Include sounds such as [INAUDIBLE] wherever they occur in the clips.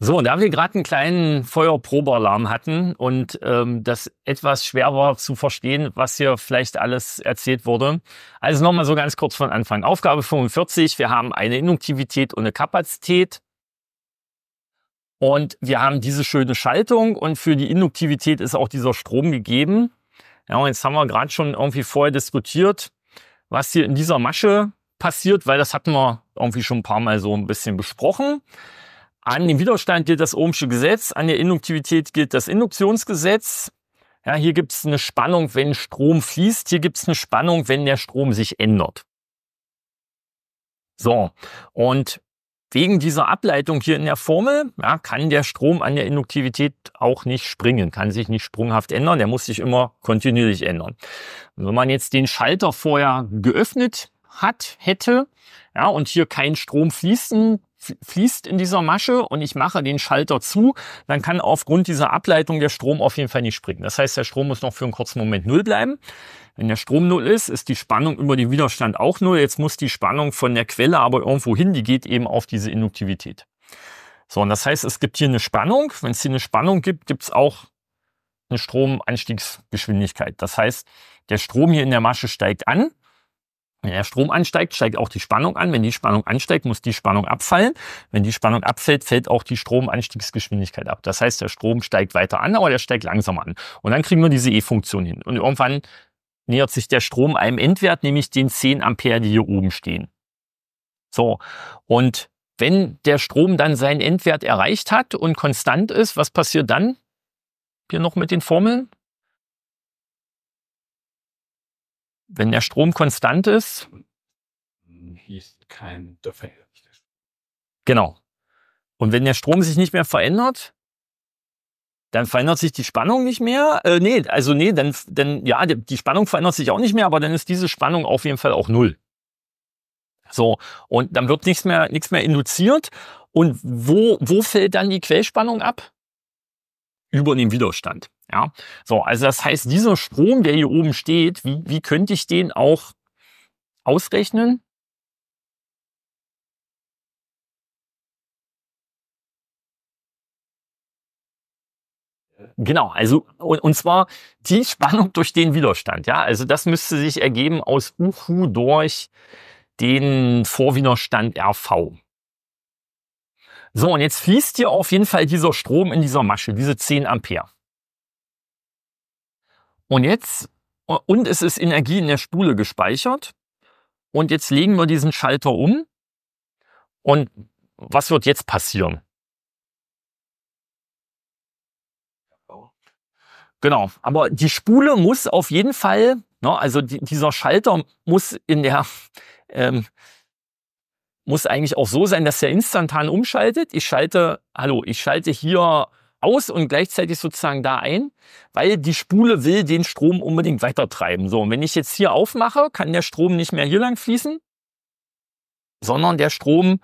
So, und da wir gerade einen kleinen Feuerprobealarm hatten und ähm, das etwas schwer war zu verstehen, was hier vielleicht alles erzählt wurde. Also nochmal so ganz kurz von Anfang. Aufgabe 45, wir haben eine Induktivität und eine Kapazität. Und wir haben diese schöne Schaltung und für die Induktivität ist auch dieser Strom gegeben. Ja, und jetzt haben wir gerade schon irgendwie vorher diskutiert, was hier in dieser Masche passiert, weil das hatten wir irgendwie schon ein paar Mal so ein bisschen besprochen. An den Widerstand gilt das Ohmsche Gesetz, an der Induktivität gilt das Induktionsgesetz. Ja, hier gibt es eine Spannung, wenn Strom fließt, hier gibt es eine Spannung, wenn der Strom sich ändert. So, und wegen dieser Ableitung hier in der Formel ja, kann der Strom an der Induktivität auch nicht springen, kann sich nicht sprunghaft ändern, der muss sich immer kontinuierlich ändern. Und wenn man jetzt den Schalter vorher geöffnet hat, hätte, ja, und hier kein Strom fließen fließt in dieser Masche und ich mache den Schalter zu, dann kann aufgrund dieser Ableitung der Strom auf jeden Fall nicht springen. Das heißt, der Strom muss noch für einen kurzen Moment null bleiben. Wenn der Strom null ist, ist die Spannung über den Widerstand auch null. Jetzt muss die Spannung von der Quelle aber irgendwo hin, die geht eben auf diese Induktivität. So, und das heißt, es gibt hier eine Spannung. Wenn es hier eine Spannung gibt, gibt es auch eine Stromanstiegsgeschwindigkeit. Das heißt, der Strom hier in der Masche steigt an wenn der Strom ansteigt, steigt auch die Spannung an. Wenn die Spannung ansteigt, muss die Spannung abfallen. Wenn die Spannung abfällt, fällt auch die Stromanstiegsgeschwindigkeit ab. Das heißt, der Strom steigt weiter an, aber der steigt langsamer an. Und dann kriegen wir diese E-Funktion hin. Und irgendwann nähert sich der Strom einem Endwert, nämlich den 10 Ampere, die hier oben stehen. So. Und wenn der Strom dann seinen Endwert erreicht hat und konstant ist, was passiert dann? Hier noch mit den Formeln. Wenn der Strom konstant ist. Hieß kein, da Genau. Und wenn der Strom sich nicht mehr verändert, dann verändert sich die Spannung nicht mehr. Äh, nee, also nee, dann, dann ja, die Spannung verändert sich auch nicht mehr, aber dann ist diese Spannung auf jeden Fall auch null. So, und dann wird nichts mehr, nichts mehr induziert. Und wo, wo fällt dann die Quellspannung ab? Über den Widerstand. Ja, so, also das heißt, dieser Strom, der hier oben steht, wie, wie könnte ich den auch ausrechnen? Genau, also und, und zwar die [LAUGHS] Spannung durch den Widerstand. Ja, also das müsste sich ergeben aus Uhu durch den Vorwiderstand RV. So, und jetzt fließt hier auf jeden Fall dieser Strom in dieser Masche, diese 10 Ampere. Und jetzt, und es ist Energie in der Spule gespeichert. Und jetzt legen wir diesen Schalter um. Und was wird jetzt passieren? Genau, aber die Spule muss auf jeden Fall, ne, also die, dieser Schalter muss in der, ähm, muss eigentlich auch so sein, dass er instantan umschaltet. Ich schalte, hallo, ich schalte hier aus und gleichzeitig sozusagen da ein, weil die Spule will den Strom unbedingt weitertreiben. So, und wenn ich jetzt hier aufmache, kann der Strom nicht mehr hier lang fließen, sondern der Strom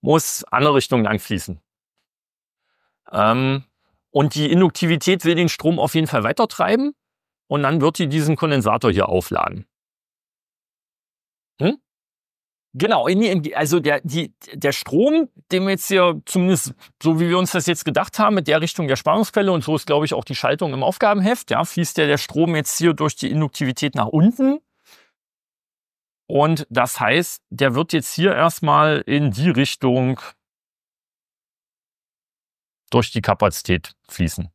muss andere Richtung lang fließen. Ähm, und die Induktivität will den Strom auf jeden Fall weitertreiben und dann wird die diesen Kondensator hier aufladen. Hm? Genau, also der, die, der Strom, dem jetzt hier zumindest so wie wir uns das jetzt gedacht haben, mit der Richtung der Spannungsquelle und so ist, glaube ich, auch die Schaltung im Aufgabenheft, ja, fließt ja der Strom jetzt hier durch die Induktivität nach unten. Und das heißt, der wird jetzt hier erstmal in die Richtung durch die Kapazität fließen.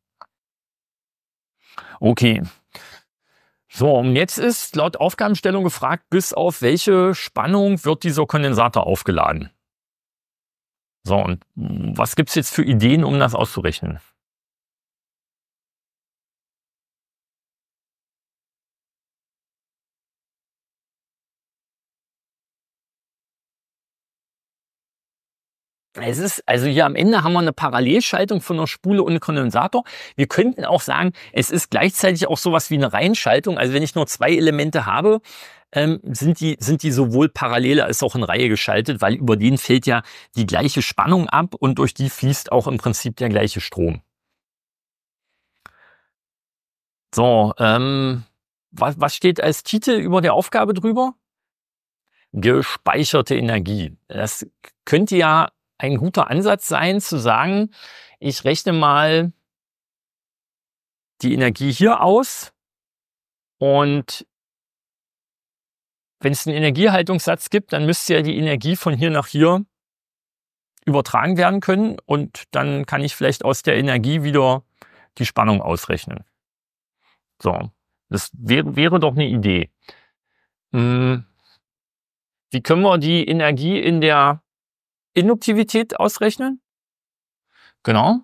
Okay, so, und jetzt ist laut Aufgabenstellung gefragt, bis auf welche Spannung wird dieser Kondensator aufgeladen? So, und was gibt's jetzt für Ideen, um das auszurechnen? Es ist, also hier am Ende haben wir eine Parallelschaltung von einer Spule und einem Kondensator. Wir könnten auch sagen, es ist gleichzeitig auch sowas wie eine Reihenschaltung. Also wenn ich nur zwei Elemente habe, ähm, sind, die, sind die sowohl parallel als auch in Reihe geschaltet, weil über denen fällt ja die gleiche Spannung ab und durch die fließt auch im Prinzip der gleiche Strom. So, ähm, was, was steht als Titel über der Aufgabe drüber? Gespeicherte Energie. Das könnte ja ein guter Ansatz sein, zu sagen, ich rechne mal die Energie hier aus und wenn es einen Energiehaltungssatz gibt, dann müsste ja die Energie von hier nach hier übertragen werden können und dann kann ich vielleicht aus der Energie wieder die Spannung ausrechnen. So, das wäre, wäre doch eine Idee. Hm, wie können wir die Energie in der Induktivität ausrechnen? Genau.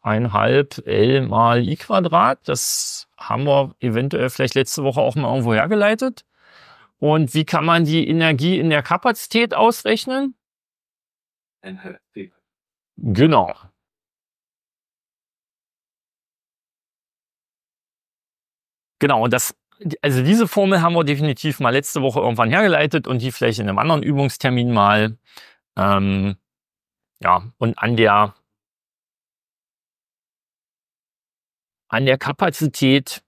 Einhalb L mal I Quadrat. Das haben wir eventuell vielleicht letzte Woche auch mal irgendwo hergeleitet. Und wie kann man die Energie in der Kapazität ausrechnen? NHP. Genau. Genau, und das, also diese Formel haben wir definitiv mal letzte Woche irgendwann hergeleitet und die vielleicht in einem anderen Übungstermin mal. Ähm, ja, und an der, an der Kapazität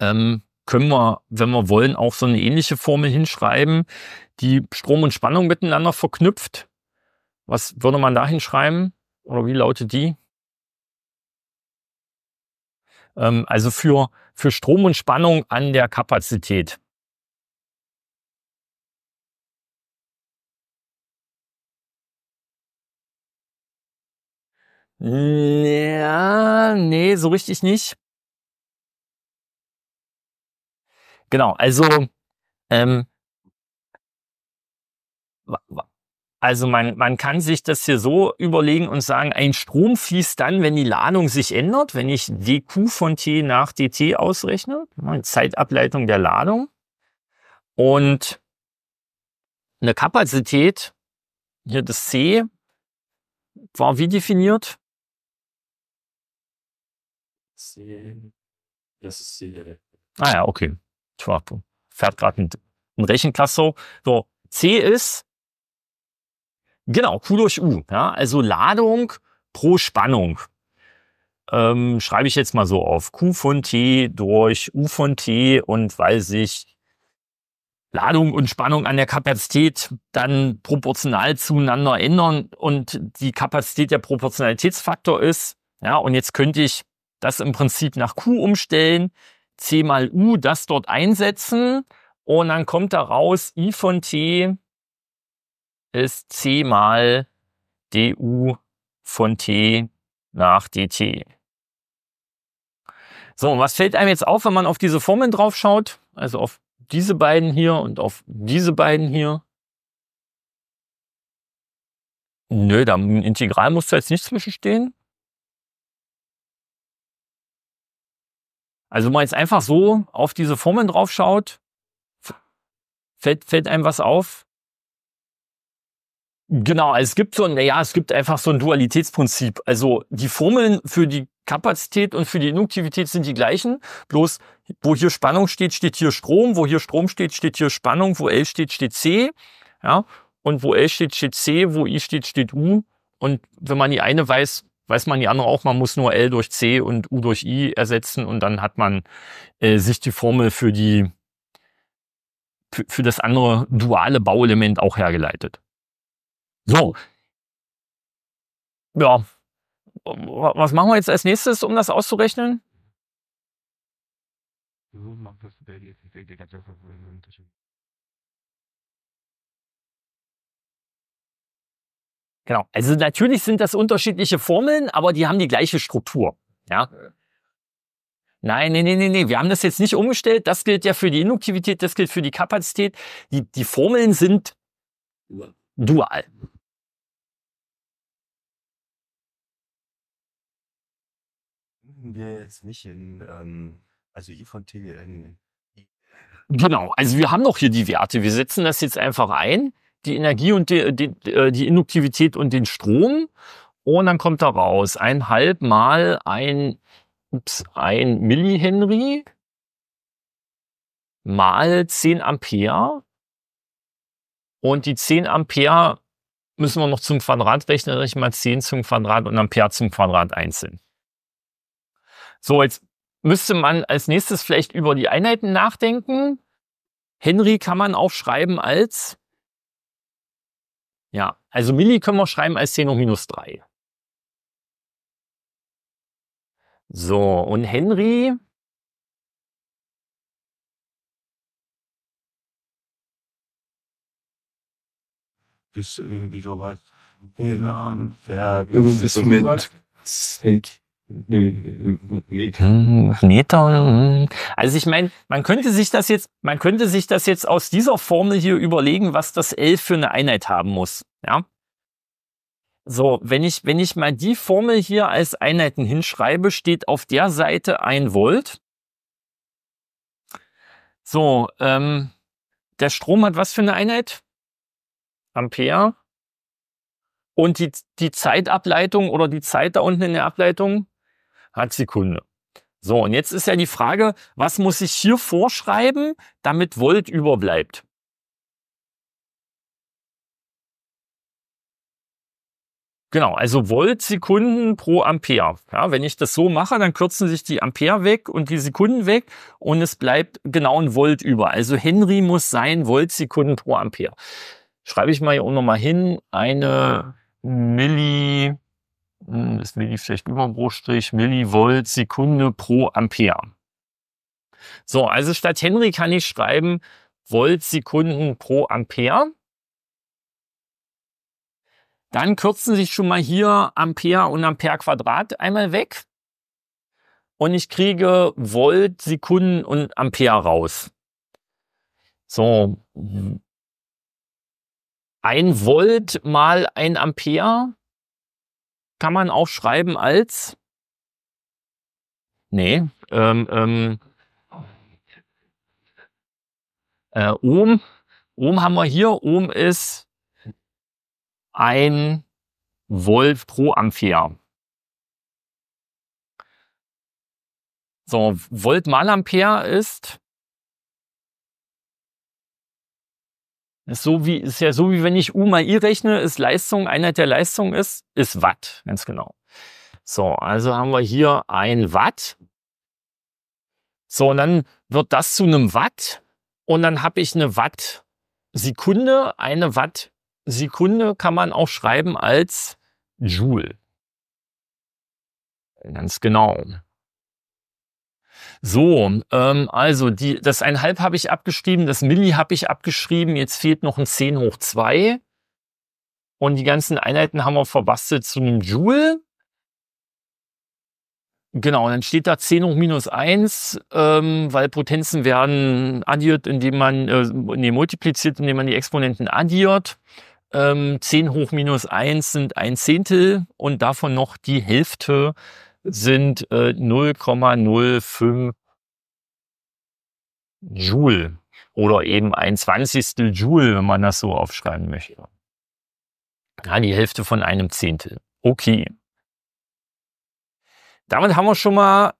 ähm, können wir, wenn wir wollen, auch so eine ähnliche Formel hinschreiben, die Strom und Spannung miteinander verknüpft. Was würde man da hinschreiben? Oder wie lautet die? Ähm, also für, für Strom und Spannung an der Kapazität. Ja, nee, so richtig nicht. Genau, also, ähm, also man, man kann sich das hier so überlegen und sagen, ein Strom fließt dann, wenn die Ladung sich ändert, wenn ich dq von t nach dt ausrechne, ne, Zeitableitung der Ladung. Und eine Kapazität, hier das C, war wie definiert? Das ist C. Ah ja, okay. Fährt gerade ein, ein Rechenklasse. So, C ist genau Q durch U. Ja? Also Ladung pro Spannung. Ähm, schreibe ich jetzt mal so auf. Q von T durch U von T und weil sich Ladung und Spannung an der Kapazität dann proportional zueinander ändern und die Kapazität der Proportionalitätsfaktor ist. Ja, und jetzt könnte ich das im Prinzip nach Q umstellen, C mal U, das dort einsetzen und dann kommt da raus, I von T ist C mal DU von T nach DT. So, und was fällt einem jetzt auf, wenn man auf diese Formeln drauf schaut? Also auf diese beiden hier und auf diese beiden hier. Nö, da ein Integral muss da jetzt nicht zwischenstehen. Also wenn man jetzt einfach so auf diese Formeln drauf schaut, fällt, fällt einem was auf? Genau, es gibt so ein, naja, es gibt einfach so ein Dualitätsprinzip. Also die Formeln für die Kapazität und für die Induktivität sind die gleichen, bloß wo hier Spannung steht, steht hier Strom, wo hier Strom steht, steht hier Spannung, wo L steht, steht C, ja, und wo L steht, steht C, wo I steht, steht U. Und wenn man die eine weiß, weiß man die andere auch, man muss nur L durch C und U durch I ersetzen und dann hat man äh, sich die Formel für die für, für das andere duale Bauelement auch hergeleitet. So. Ja. Was machen wir jetzt als nächstes, um das auszurechnen? das, jetzt, Genau. Also natürlich sind das unterschiedliche Formeln, aber die haben die gleiche Struktur. Ja. Nein, nein, nein, nein, nee. Wir haben das jetzt nicht umgestellt. Das gilt ja für die Induktivität, das gilt für die Kapazität. Die, die Formeln sind dual. Wir jetzt nicht in, ähm, also I von T in. Genau, also wir haben noch hier die Werte. Wir setzen das jetzt einfach ein die Energie und die, die, äh, die Induktivität und den Strom. Und dann kommt da raus einhalb mal ein, ups, ein Millihenry mal 10 Ampere. Und die 10 Ampere müssen wir noch zum Quadrat rechnen, rechnen mal 10 zum Quadrat und Ampere zum Quadrat einzeln. So, jetzt müsste man als nächstes vielleicht über die Einheiten nachdenken. Henry kann man auch schreiben als ja, also Milli können wir schreiben als 10 hoch minus 3. So, und Henry. Ist irgendwie sowas. Keine Ahnung. Ja, irgendwie so mit. Meter. Also ich meine, man könnte sich das jetzt, man könnte sich das jetzt aus dieser Formel hier überlegen, was das L für eine Einheit haben muss. Ja. So, wenn ich, wenn ich mal die Formel hier als Einheiten hinschreibe, steht auf der Seite ein Volt. So, ähm, der Strom hat was für eine Einheit? Ampere. Und die, die Zeitableitung oder die Zeit da unten in der Ableitung? hat Sekunde. So, und jetzt ist ja die Frage, was muss ich hier vorschreiben, damit Volt überbleibt? Genau, also Volt Sekunden pro Ampere. Ja, wenn ich das so mache, dann kürzen sich die Ampere weg und die Sekunden weg und es bleibt genau ein Volt über. Also Henry muss sein Volt Sekunden pro Ampere. Schreibe ich mal hier auch nochmal hin. Eine Milli hm, das Milli vielleicht über pro Strich, Millivolt Sekunde pro Ampere. So, also statt Henry kann ich schreiben Volt Sekunden pro Ampere. Dann kürzen sich schon mal hier Ampere und Ampere Quadrat einmal weg. Und ich kriege Volt, Sekunden und Ampere raus. So. Ein Volt mal ein Ampere kann man auch schreiben als. Nee, ähm, ähm, äh, Ohm. Ohm haben wir hier. Ohm ist ein Volt pro Ampere. So, Volt mal Ampere ist Ist so wie, ist ja so wie wenn ich U mal I rechne, ist Leistung, Einheit der Leistung ist, ist Watt, ganz genau. So, also haben wir hier ein Watt. So, und dann wird das zu einem Watt und dann habe ich eine Watt Sekunde. Eine Watt Sekunde kann man auch schreiben als Joule. Ganz genau. So, ähm, also die, das einhalb habe ich abgeschrieben, das Milli habe ich abgeschrieben, jetzt fehlt noch ein 10 hoch 2. Und die ganzen Einheiten haben wir verbastelt zu einem Joule. Genau, dann steht da 10 hoch minus 1, ähm, weil Potenzen werden addiert, indem man, äh, nee, multipliziert, indem man die Exponenten addiert. Ähm, 10 hoch minus 1 sind ein Zehntel und davon noch die Hälfte sind äh, 0,05 Joule oder eben ein Zwanzigstel Joule, wenn man das so aufschreiben möchte. Ja, die Hälfte von einem Zehntel. Okay. Damit haben wir schon mal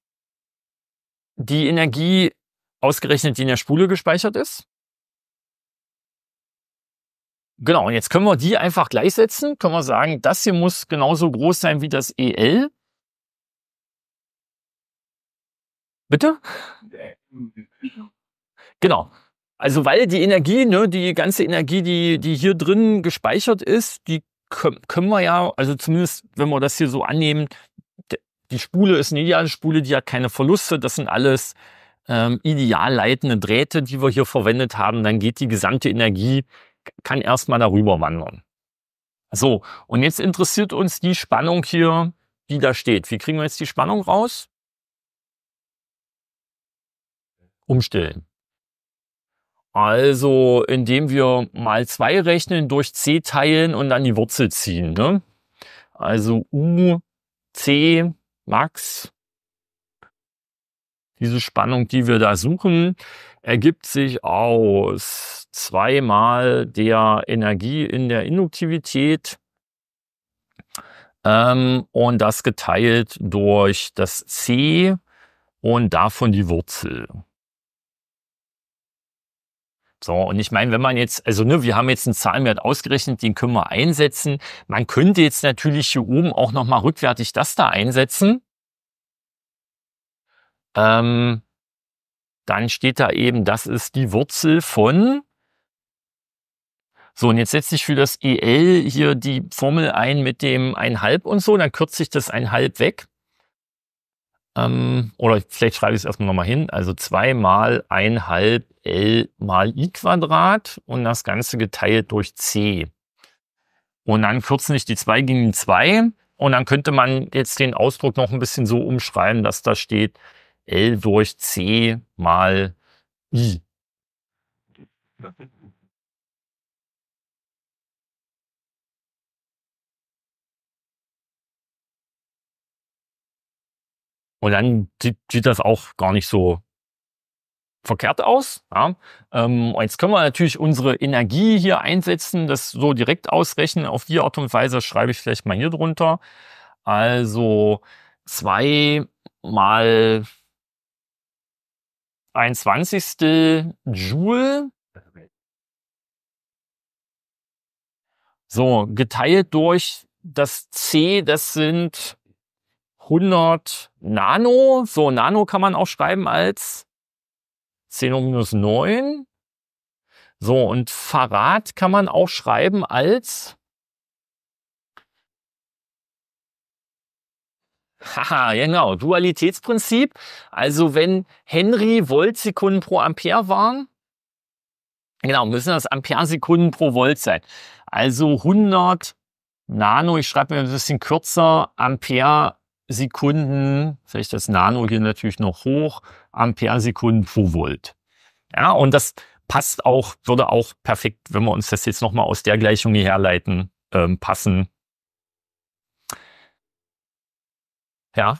die Energie ausgerechnet, die in der Spule gespeichert ist. Genau, und jetzt können wir die einfach gleichsetzen, können wir sagen, das hier muss genauso groß sein wie das EL. Bitte? Genau. Also weil die Energie, ne, die ganze Energie, die, die hier drin gespeichert ist, die können wir ja, also zumindest wenn wir das hier so annehmen, die Spule ist eine ideale Spule, die hat keine Verluste, das sind alles ähm, ideal leitende Drähte, die wir hier verwendet haben, dann geht die gesamte Energie, kann erstmal darüber wandern. So, und jetzt interessiert uns die Spannung hier, die da steht. Wie kriegen wir jetzt die Spannung raus? umstellen. Also, indem wir mal zwei rechnen, durch c teilen und dann die Wurzel ziehen. Ne? Also u, c, max. Diese Spannung, die wir da suchen, ergibt sich aus zweimal der Energie in der Induktivität ähm, und das geteilt durch das c und davon die Wurzel. So, und ich meine, wenn man jetzt, also ne, wir haben jetzt einen Zahlenwert ausgerechnet, den können wir einsetzen. Man könnte jetzt natürlich hier oben auch nochmal rückwärtig das da einsetzen. Ähm, dann steht da eben, das ist die Wurzel von. So, und jetzt setze ich für das EL hier die Formel ein mit dem 1,5 und so, dann kürze ich das 1,5 weg ähm, oder vielleicht schreibe ich es erstmal nochmal hin, also 2 mal 1,5 L mal I Quadrat und das Ganze geteilt durch C. Und dann kürzen ich die 2 gegen die 2 und dann könnte man jetzt den Ausdruck noch ein bisschen so umschreiben, dass da steht L durch C mal I. Und dann sieht, sieht das auch gar nicht so verkehrt aus. Ja. Ähm, jetzt können wir natürlich unsere Energie hier einsetzen, das so direkt ausrechnen. Auf die Art und Weise schreibe ich vielleicht mal hier drunter. Also zwei mal ein Zwanzigstel Joule. So, geteilt durch das C, das sind 100 Nano. So, Nano kann man auch schreiben als 10 hoch minus 9. So, und Farad kann man auch schreiben als Haha, genau, Dualitätsprinzip. Also wenn Henry Voltsekunden pro Ampere waren, genau, müssen das Ampere-Sekunden pro Volt sein. Also 100 Nano, ich schreibe mir ein bisschen kürzer, Ampere Sekunden, vielleicht das Nano hier natürlich noch hoch, Ampere Sekunden pro Volt. Ja, und das passt auch, würde auch perfekt, wenn wir uns das jetzt nochmal aus der Gleichung hier herleiten, ähm, passen. Ja.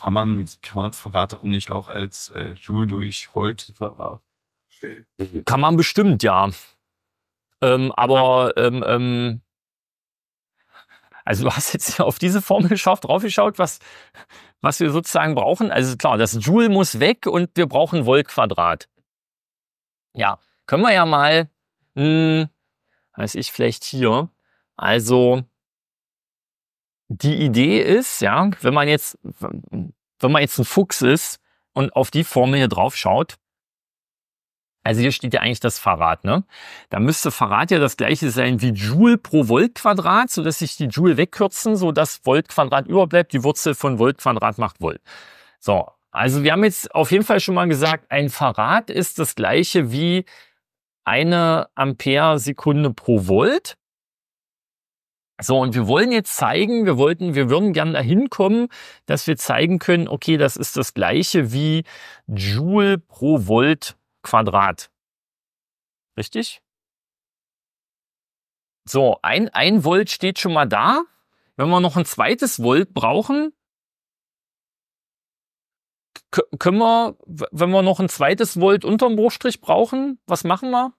Kann man, mit man Verratung nicht auch als äh, Joule durch Volt Kann man bestimmt, ja. Ähm, aber ähm, ähm also du hast jetzt [LAUGHS] auf diese Formel scharf draufgeschaut, was, was wir sozusagen brauchen. Also klar, das Joule muss weg und wir brauchen Voltquadrat. Ja, können wir ja mal, mh, hm, weiß ich, vielleicht hier. Also die Idee ist, ja, wenn man jetzt, wenn man jetzt ein Fuchs ist und auf die Formel hier drauf schaut, also hier steht ja eigentlich das Farad, ne? Da müsste Farad ja das gleiche sein wie Joule pro Voltquadrat, sodass sich die Joule wegkürzen, sodass Voltquadrat überbleibt. Die Wurzel von Voltquadrat macht Volt. So. Also wir haben jetzt auf jeden Fall schon mal gesagt, ein Farad ist das gleiche wie eine Ampere Sekunde pro Volt. So, und wir wollen jetzt zeigen, wir wollten, wir würden gerne dahin kommen, dass wir zeigen können, okay, das ist das gleiche wie Joule pro Volt Quadrat. Richtig? So, ein, ein Volt steht schon mal da. Wenn wir noch ein zweites Volt brauchen, können wir, wenn wir noch ein zweites Volt unterm Bruchstrich brauchen, was machen wir?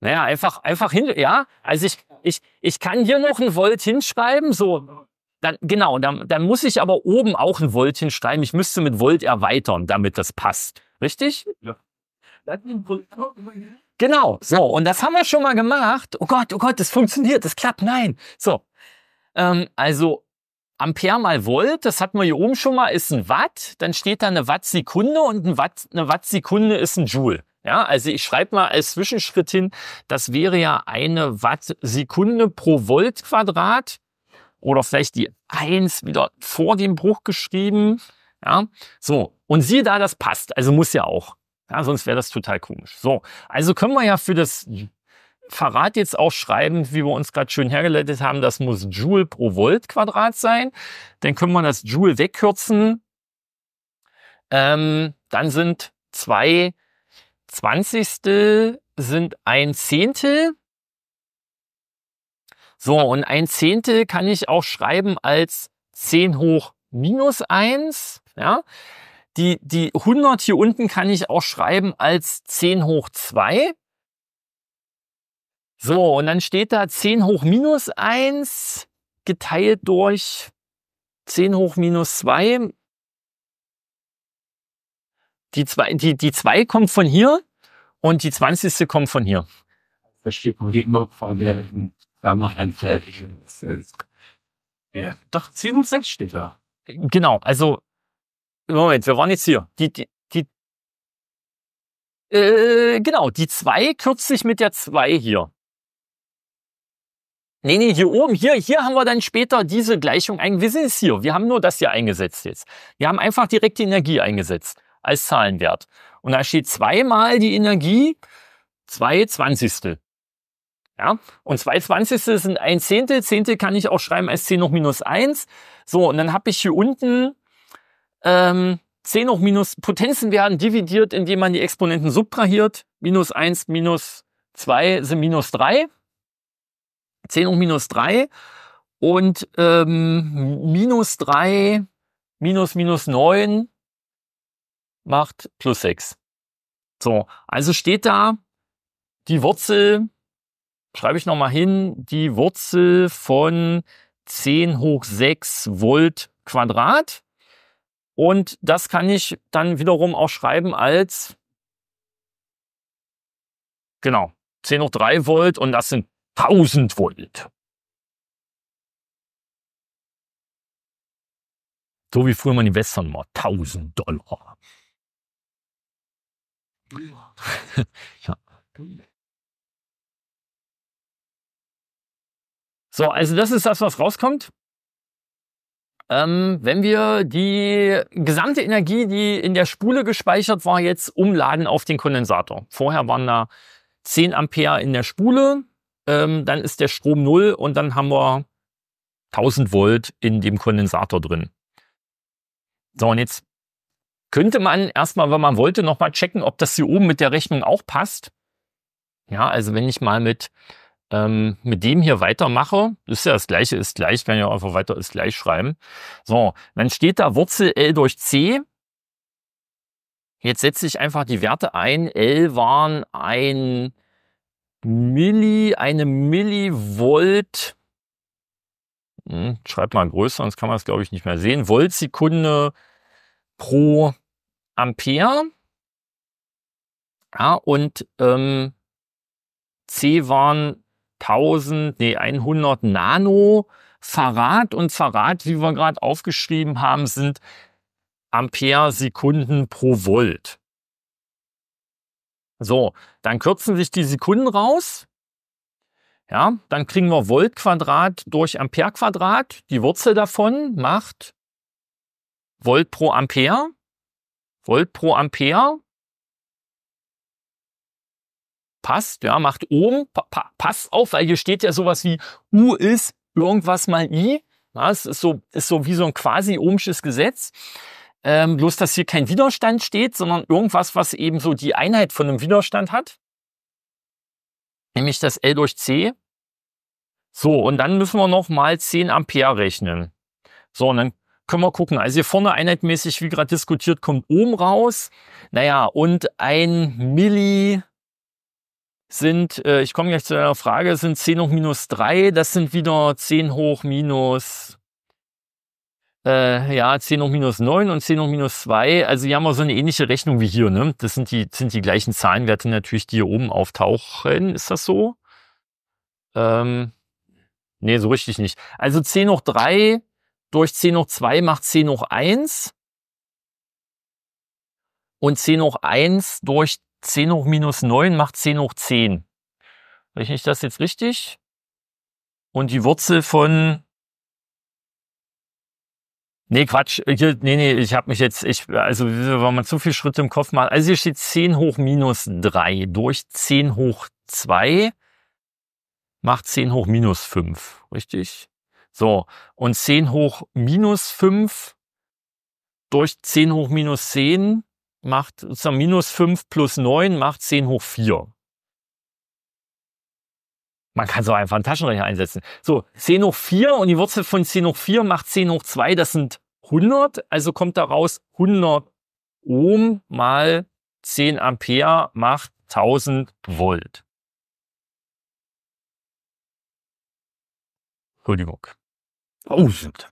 Naja, einfach, einfach hin, ja. Also ich, ich, ich kann hier noch ein Volt hinschreiben, so dann, genau, dann, dann muss ich aber oben auch ein Volt hinschreiben. Ich müsste mit Volt erweitern, damit das passt. Richtig? Ja. Genau, so. Und das haben wir schon mal gemacht. Oh Gott, oh Gott, das funktioniert, das klappt, nein. So. Ähm, also Ampere mal Volt, das hatten wir hier oben schon mal, ist ein Watt. Dann steht da eine Wattsekunde und ein Watt, eine Wattsekunde ist ein Joule. Ja, also ich schreibe mal als Zwischenschritt hin, das wäre ja eine Wattsekunde pro Volt Quadrat oder vielleicht die Eins wieder vor dem Bruch geschrieben. Ja, so. Und siehe da, das passt. Also muss ja auch. Ja, sonst wäre das total komisch. So. Also können wir ja für das Verrat jetzt auch schreiben, wie wir uns gerade schön hergeleitet haben, das muss Joule pro Volt Quadrat sein. Dann können wir das Joule wegkürzen. Ähm, dann sind zwei Zwanzigstel sind ein Zehntel. So, und ein Zehntel kann ich auch schreiben als 10 hoch minus 1. Ja? Die, die 100 hier unten kann ich auch schreiben als 10 hoch 2. So, und dann steht da 10 hoch minus 1 geteilt durch 10 hoch minus 2. Die 2 die, die zwei kommt von hier und die 20. kommt von hier. Das steht immer von der Sagen wir ein fertig. Ja, doch, Season steht da. Genau, also, Moment, wir waren jetzt hier. Die, die, die, äh, genau, die 2 kürzt sich mit der 2 hier. Nee, nee, hier oben, hier, hier haben wir dann später diese Gleichung eingesetzt. Wir sind es hier. Wir haben nur das hier eingesetzt jetzt. Wir haben einfach direkt die Energie eingesetzt als Zahlenwert. Und da steht zweimal die Energie, zwei Zwanzigstel. Ja? Und zwei Zwanzigstel sind ein Zehntel. Zehntel kann ich auch schreiben als 10 hoch minus 1. So, und dann habe ich hier unten ähm, 10 hoch minus Potenzen werden dividiert, indem man die Exponenten subtrahiert. Minus 1, minus 2 sind minus 3. 10 hoch minus 3. Und ähm, minus 3 minus minus 9 macht plus 6. So, also steht da die Wurzel schreibe ich nochmal hin, die Wurzel von 10 hoch 6 Volt Quadrat. Und das kann ich dann wiederum auch schreiben als, genau, 10 hoch 3 Volt und das sind 1000 Volt. So wie früher man die Western mal, 1000 Dollar. ja. [LAUGHS] So, also das ist das, was rauskommt. Ähm, wenn wir die gesamte Energie, die in der Spule gespeichert war, jetzt umladen auf den Kondensator. Vorher waren da 10 Ampere in der Spule, ähm, dann ist der Strom 0 und dann haben wir 1000 Volt in dem Kondensator drin. So, und jetzt könnte man erstmal, wenn man wollte, nochmal checken, ob das hier oben mit der Rechnung auch passt. Ja, also wenn ich mal mit ähm, mit dem hier weitermache, ist ja das gleiche, ist gleich, kann ja einfach weiter ist gleich schreiben. So, dann steht da Wurzel L durch C. Jetzt setze ich einfach die Werte ein. L waren ein Milli, eine Millivolt. Hm, schreibt mal größer, sonst kann man es glaube ich nicht mehr sehen. Voltsekunde pro Ampere. Ja, und ähm, C waren 1000, nee, 100 Nano Farad und Farad, wie wir gerade aufgeschrieben haben, sind Ampere Sekunden pro Volt. So, dann kürzen sich die Sekunden raus. Ja, dann kriegen wir Volt Quadrat durch Ampere Quadrat. Die Wurzel davon macht Volt pro Ampere. Volt pro Ampere passt, ja, macht oben, pa, pa, pass auf, weil hier steht ja sowas wie U ist irgendwas mal I. Ja, es ist so, ist so wie so ein quasi ohmsches Gesetz. Ähm, bloß, dass hier kein Widerstand steht, sondern irgendwas, was eben so die Einheit von einem Widerstand hat. Nämlich das L durch C. So, und dann müssen wir noch mal 10 Ampere rechnen. So, und dann können wir gucken. Also hier vorne einheitmäßig, wie gerade diskutiert, kommt oben raus. Naja, und ein Milli sind, äh, ich komme gleich zu deiner Frage, sind 10 hoch minus 3, das sind wieder 10 hoch minus, äh, ja, 10 hoch minus 9 und 10 hoch minus 2. Also hier haben wir so eine ähnliche Rechnung wie hier, ne? Das sind die, sind die gleichen Zahlenwerte natürlich, die hier oben auftauchen. Ist das so? Ähm, nee, so richtig nicht. Also 10 hoch 3 durch 10 hoch 2 macht 10 hoch 1. Und 10 hoch 1 durch 10 hoch minus 9 macht 10 hoch 10. Rechne ich das jetzt richtig? Und die Wurzel von Nee, Quatsch. Nee, nee, ich habe mich jetzt, ich, also wenn man zu viele Schritte im Kopf macht. Also hier steht 10 hoch minus 3 durch 10 hoch 2 macht 10 hoch minus 5, richtig? So, und 10 hoch minus 5 durch 10 hoch minus 10 macht sozusagen minus 5 plus 9 macht 10 hoch 4. Man kann so einfach einen Taschenrechner einsetzen. So, 10 hoch 4 und die Wurzel von 10 hoch 4 macht 10 hoch 2, das sind 100, also kommt daraus 100 Ohm mal 10 Ampere macht 1000 Volt. Entschuldigung. Oh, stimmt.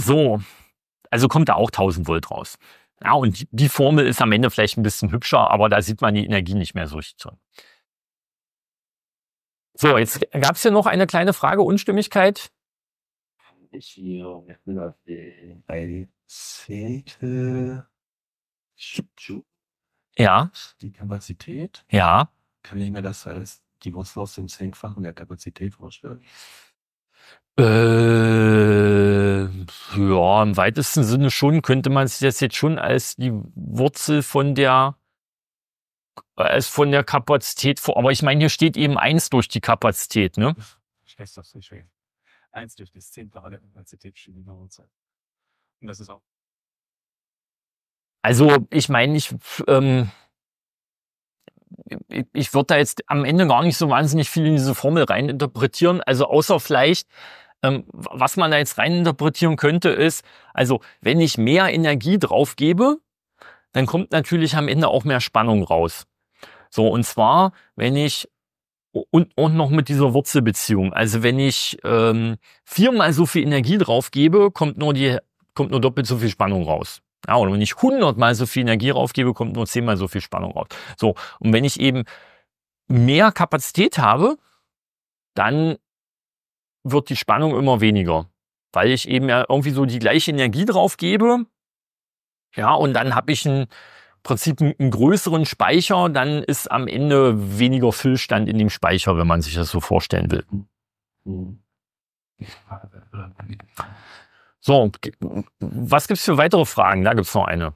So, also kommt da auch 1000 Volt raus. Ja, und die Formel ist am Ende vielleicht ein bisschen hübscher, aber da sieht man die Energie nicht mehr so richtig drin. So, jetzt gab es hier noch eine kleine Frage, Unstimmigkeit. Ich bin auf Ja. Die Kapazität? Ja. Kann ich mir das als die Wurzel aus dem Zehnfachen der Kapazität vorstellen? Äh, ja, im weitesten Sinne schon könnte man sich das jetzt schon als die Wurzel von der als von der Kapazität vor. Aber ich meine, hier steht eben eins durch die Kapazität, ne? Ich weiß das nicht schön. Eins durch das Zehnfache der Kapazität steht in der Wurzel. Genau Und das ist auch. Also, ich meine, ich, ähm, ich würde da jetzt am Ende gar nicht so wahnsinnig viel in diese Formel reininterpretieren. Also außer vielleicht, ähm, was man da jetzt reininterpretieren könnte, ist, also wenn ich mehr Energie drauf gebe, dann kommt natürlich am Ende auch mehr Spannung raus. So, und zwar, wenn ich und, und noch mit dieser Wurzelbeziehung. Also wenn ich ähm, viermal so viel Energie drauf gebe, kommt nur die, kommt nur doppelt so viel Spannung raus. Ja, und wenn ich 100 mal so viel Energie raufgebe, kommt nur 10 mal so viel Spannung raus. So, und wenn ich eben mehr Kapazität habe, dann wird die Spannung immer weniger, weil ich eben ja irgendwie so die gleiche Energie draufgebe. Ja, und dann habe ich ein Prinzip einen größeren Speicher, dann ist am Ende weniger Füllstand in dem Speicher, wenn man sich das so vorstellen will. Hm. Hm. So, was gibt's für weitere Fragen? Da gibt's noch eine.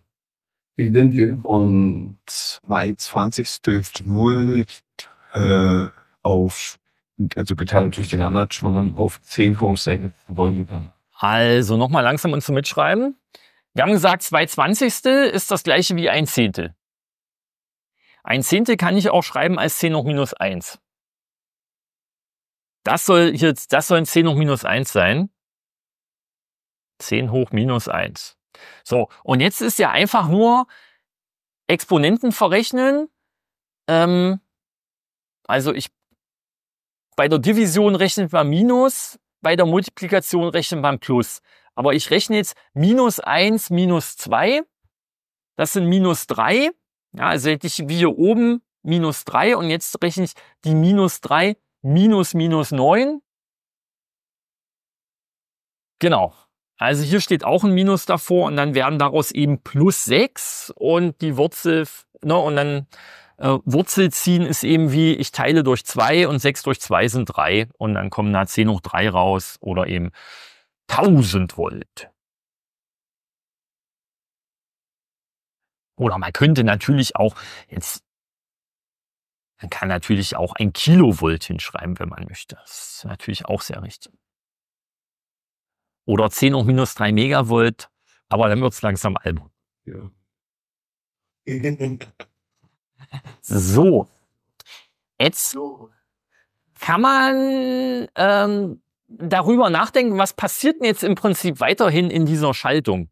Ich denke, am 22.12. Äh, auf, also geteilt durch den anderen schon auf 10 Homeseiten wollen Also nochmal langsam uns zum mitschreiben. Wir haben gesagt, 2 Zwanzigstel ist das gleiche wie ein Zehntel. Ein Zehntel kann ich auch schreiben als 10 hoch minus 1. Das soll jetzt, das soll ein 10 hoch minus 1 sein. 10 hoch minus 1. So, und jetzt ist ja einfach nur Exponenten verrechnen. Ähm, also ich bei der Division rechnet man Minus, bei der Multiplikation rechnet man Plus. Aber ich rechne jetzt minus 1, minus 2. Das sind minus 3. Ja, also hätte ich wie hier oben minus 3 und jetzt rechne ich die minus 3 minus minus 9. Genau. Also hier steht auch ein Minus davor und dann werden daraus eben plus 6 und die Wurzel, ne, und dann äh, Wurzel ziehen ist eben wie, ich teile durch 2 und 6 durch 2 sind 3 und dann kommen da 10 hoch 3 raus oder eben 1000 Volt. Oder man könnte natürlich auch jetzt, man kann natürlich auch ein Kilovolt hinschreiben, wenn man möchte. Das ist natürlich auch sehr richtig oder 10 hoch minus 3 Megavolt, aber dann wird es langsam albern. Ja. [LAUGHS] so. Jetzt kann man ähm, darüber nachdenken, was passiert denn jetzt im Prinzip weiterhin in dieser Schaltung?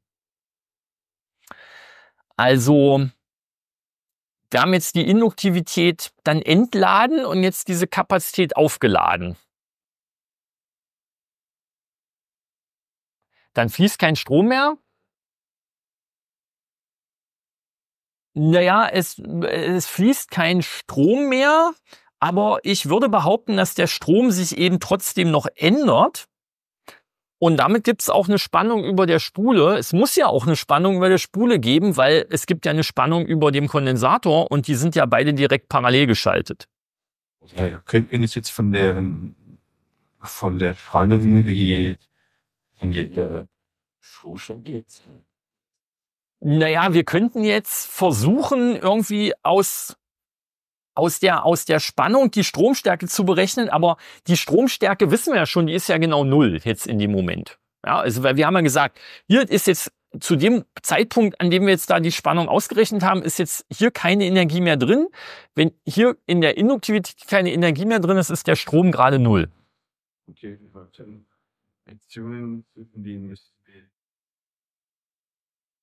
Also, wir haben jetzt die Induktivität dann entladen und jetzt diese Kapazität aufgeladen. Dann fließt kein Strom mehr. Naja, es, es fließt kein Strom mehr, aber ich würde behaupten, dass der Strom sich eben trotzdem noch ändert. Und damit gibt es auch eine Spannung über der Spule. Es muss ja auch eine Spannung über der Spule geben, weil es gibt ja eine Spannung über dem Kondensator und die sind ja beide direkt parallel geschaltet. Also, äh, könnt ihr nicht jetzt von der von der Spannung, die irgendwelche Social geht's. Naja, wir könnten jetzt versuchen, irgendwie aus aus der, aus der Spannung die Stromstärke zu berechnen, aber die Stromstärke wissen wir ja schon, die ist ja genau null jetzt in dem Moment. Ja, also weil wir haben ja gesagt, hier ist jetzt zu dem Zeitpunkt, an dem wir jetzt da die Spannung ausgerechnet haben, ist jetzt hier keine Energie mehr drin. Wenn hier in der Induktivität keine Energie mehr drin ist, ist der Strom gerade null. Okay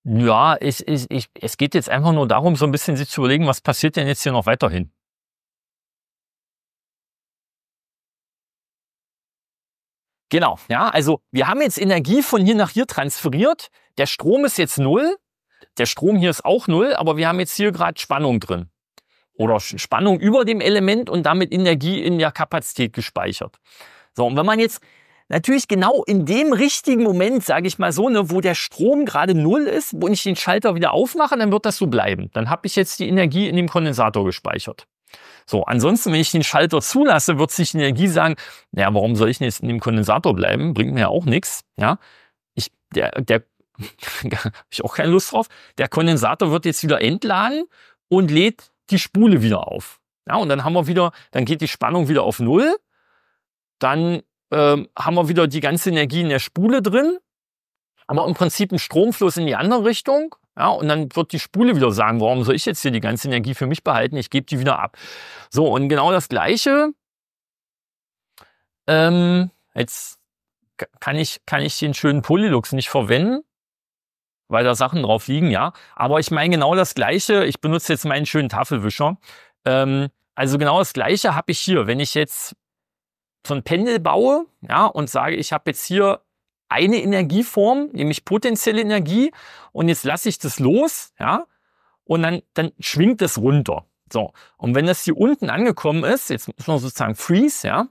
ja, ich, ich, ich, es geht jetzt einfach nur darum, so ein bisschen sich zu überlegen, was passiert denn jetzt hier noch weiterhin? Genau, ja, also wir haben jetzt Energie von hier nach hier transferiert. Der Strom ist jetzt null. Der Strom hier ist auch null, aber wir haben jetzt hier gerade Spannung drin. Oder Spannung über dem Element und damit Energie in der Kapazität gespeichert. So, und wenn man jetzt natürlich genau in dem richtigen Moment, sage ich mal so, ne, wo der Strom gerade null ist, wo ich den Schalter wieder aufmache, dann wird das so bleiben. Dann habe ich jetzt die Energie in dem Kondensator gespeichert. So, ansonsten, wenn ich den Schalter zulasse, wird sich Energie sagen, naja, warum soll ich denn jetzt in dem Kondensator bleiben? Bringt mir ja auch nichts. Ja, ich, der, der, habe [LAUGHS] ich auch keine Lust drauf. Der Kondensator wird jetzt wieder entladen und lädt die Spule wieder auf. Ja, und dann haben wir wieder, dann geht die Spannung wieder auf Null. Dann ähm, haben wir wieder die ganze Energie in der Spule drin, aber im Prinzip einen Stromfluss in die andere Richtung. Ja, und dann wird die Spule wieder sagen, warum soll ich jetzt hier die ganze Energie für mich behalten? Ich gebe die wieder ab. So, und genau das Gleiche. Ähm, jetzt kann ich, kann ich den schönen Polylux nicht verwenden, weil da Sachen drauf liegen, ja. Aber ich meine genau das Gleiche. Ich benutze jetzt meinen schönen Tafelwischer. Ähm, also genau das Gleiche habe ich hier. Wenn ich jetzt so ein Pendel baue ja, und sage, ich habe jetzt hier eine Energieform, nämlich potenzielle Energie, und jetzt lasse ich das los, ja, und dann, dann schwingt es runter. So, und wenn das hier unten angekommen ist, jetzt muss man sozusagen freeze, ja,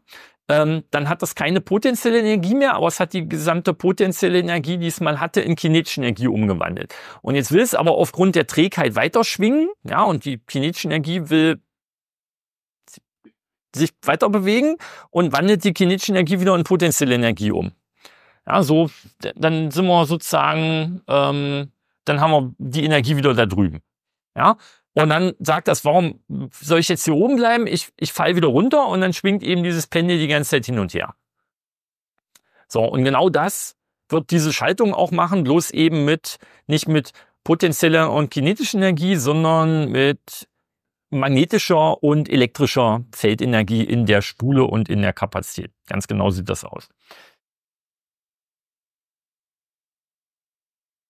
ähm, dann hat das keine potenzielle Energie mehr, aber es hat die gesamte potenzielle Energie, die es mal hatte, in kinetische Energie umgewandelt. Und jetzt will es aber aufgrund der Trägheit weiter schwingen, ja, und die kinetische Energie will sich weiter bewegen und wandelt die kinetische Energie wieder in potenzielle Energie um. Ja, so, dann sind wir sozusagen, ähm, dann haben wir die Energie wieder da drüben. Ja, und dann sagt das, warum soll ich jetzt hier oben bleiben? Ich, ich fall wieder runter und dann schwingt eben dieses Pendel die ganze Zeit hin und her. So, und genau das wird diese Schaltung auch machen, bloß eben mit, nicht mit potenzieller und kinetischer Energie, sondern mit magnetischer und elektrischer Feldenergie in der Spule und in der Kapazität. Ganz genau sieht das aus.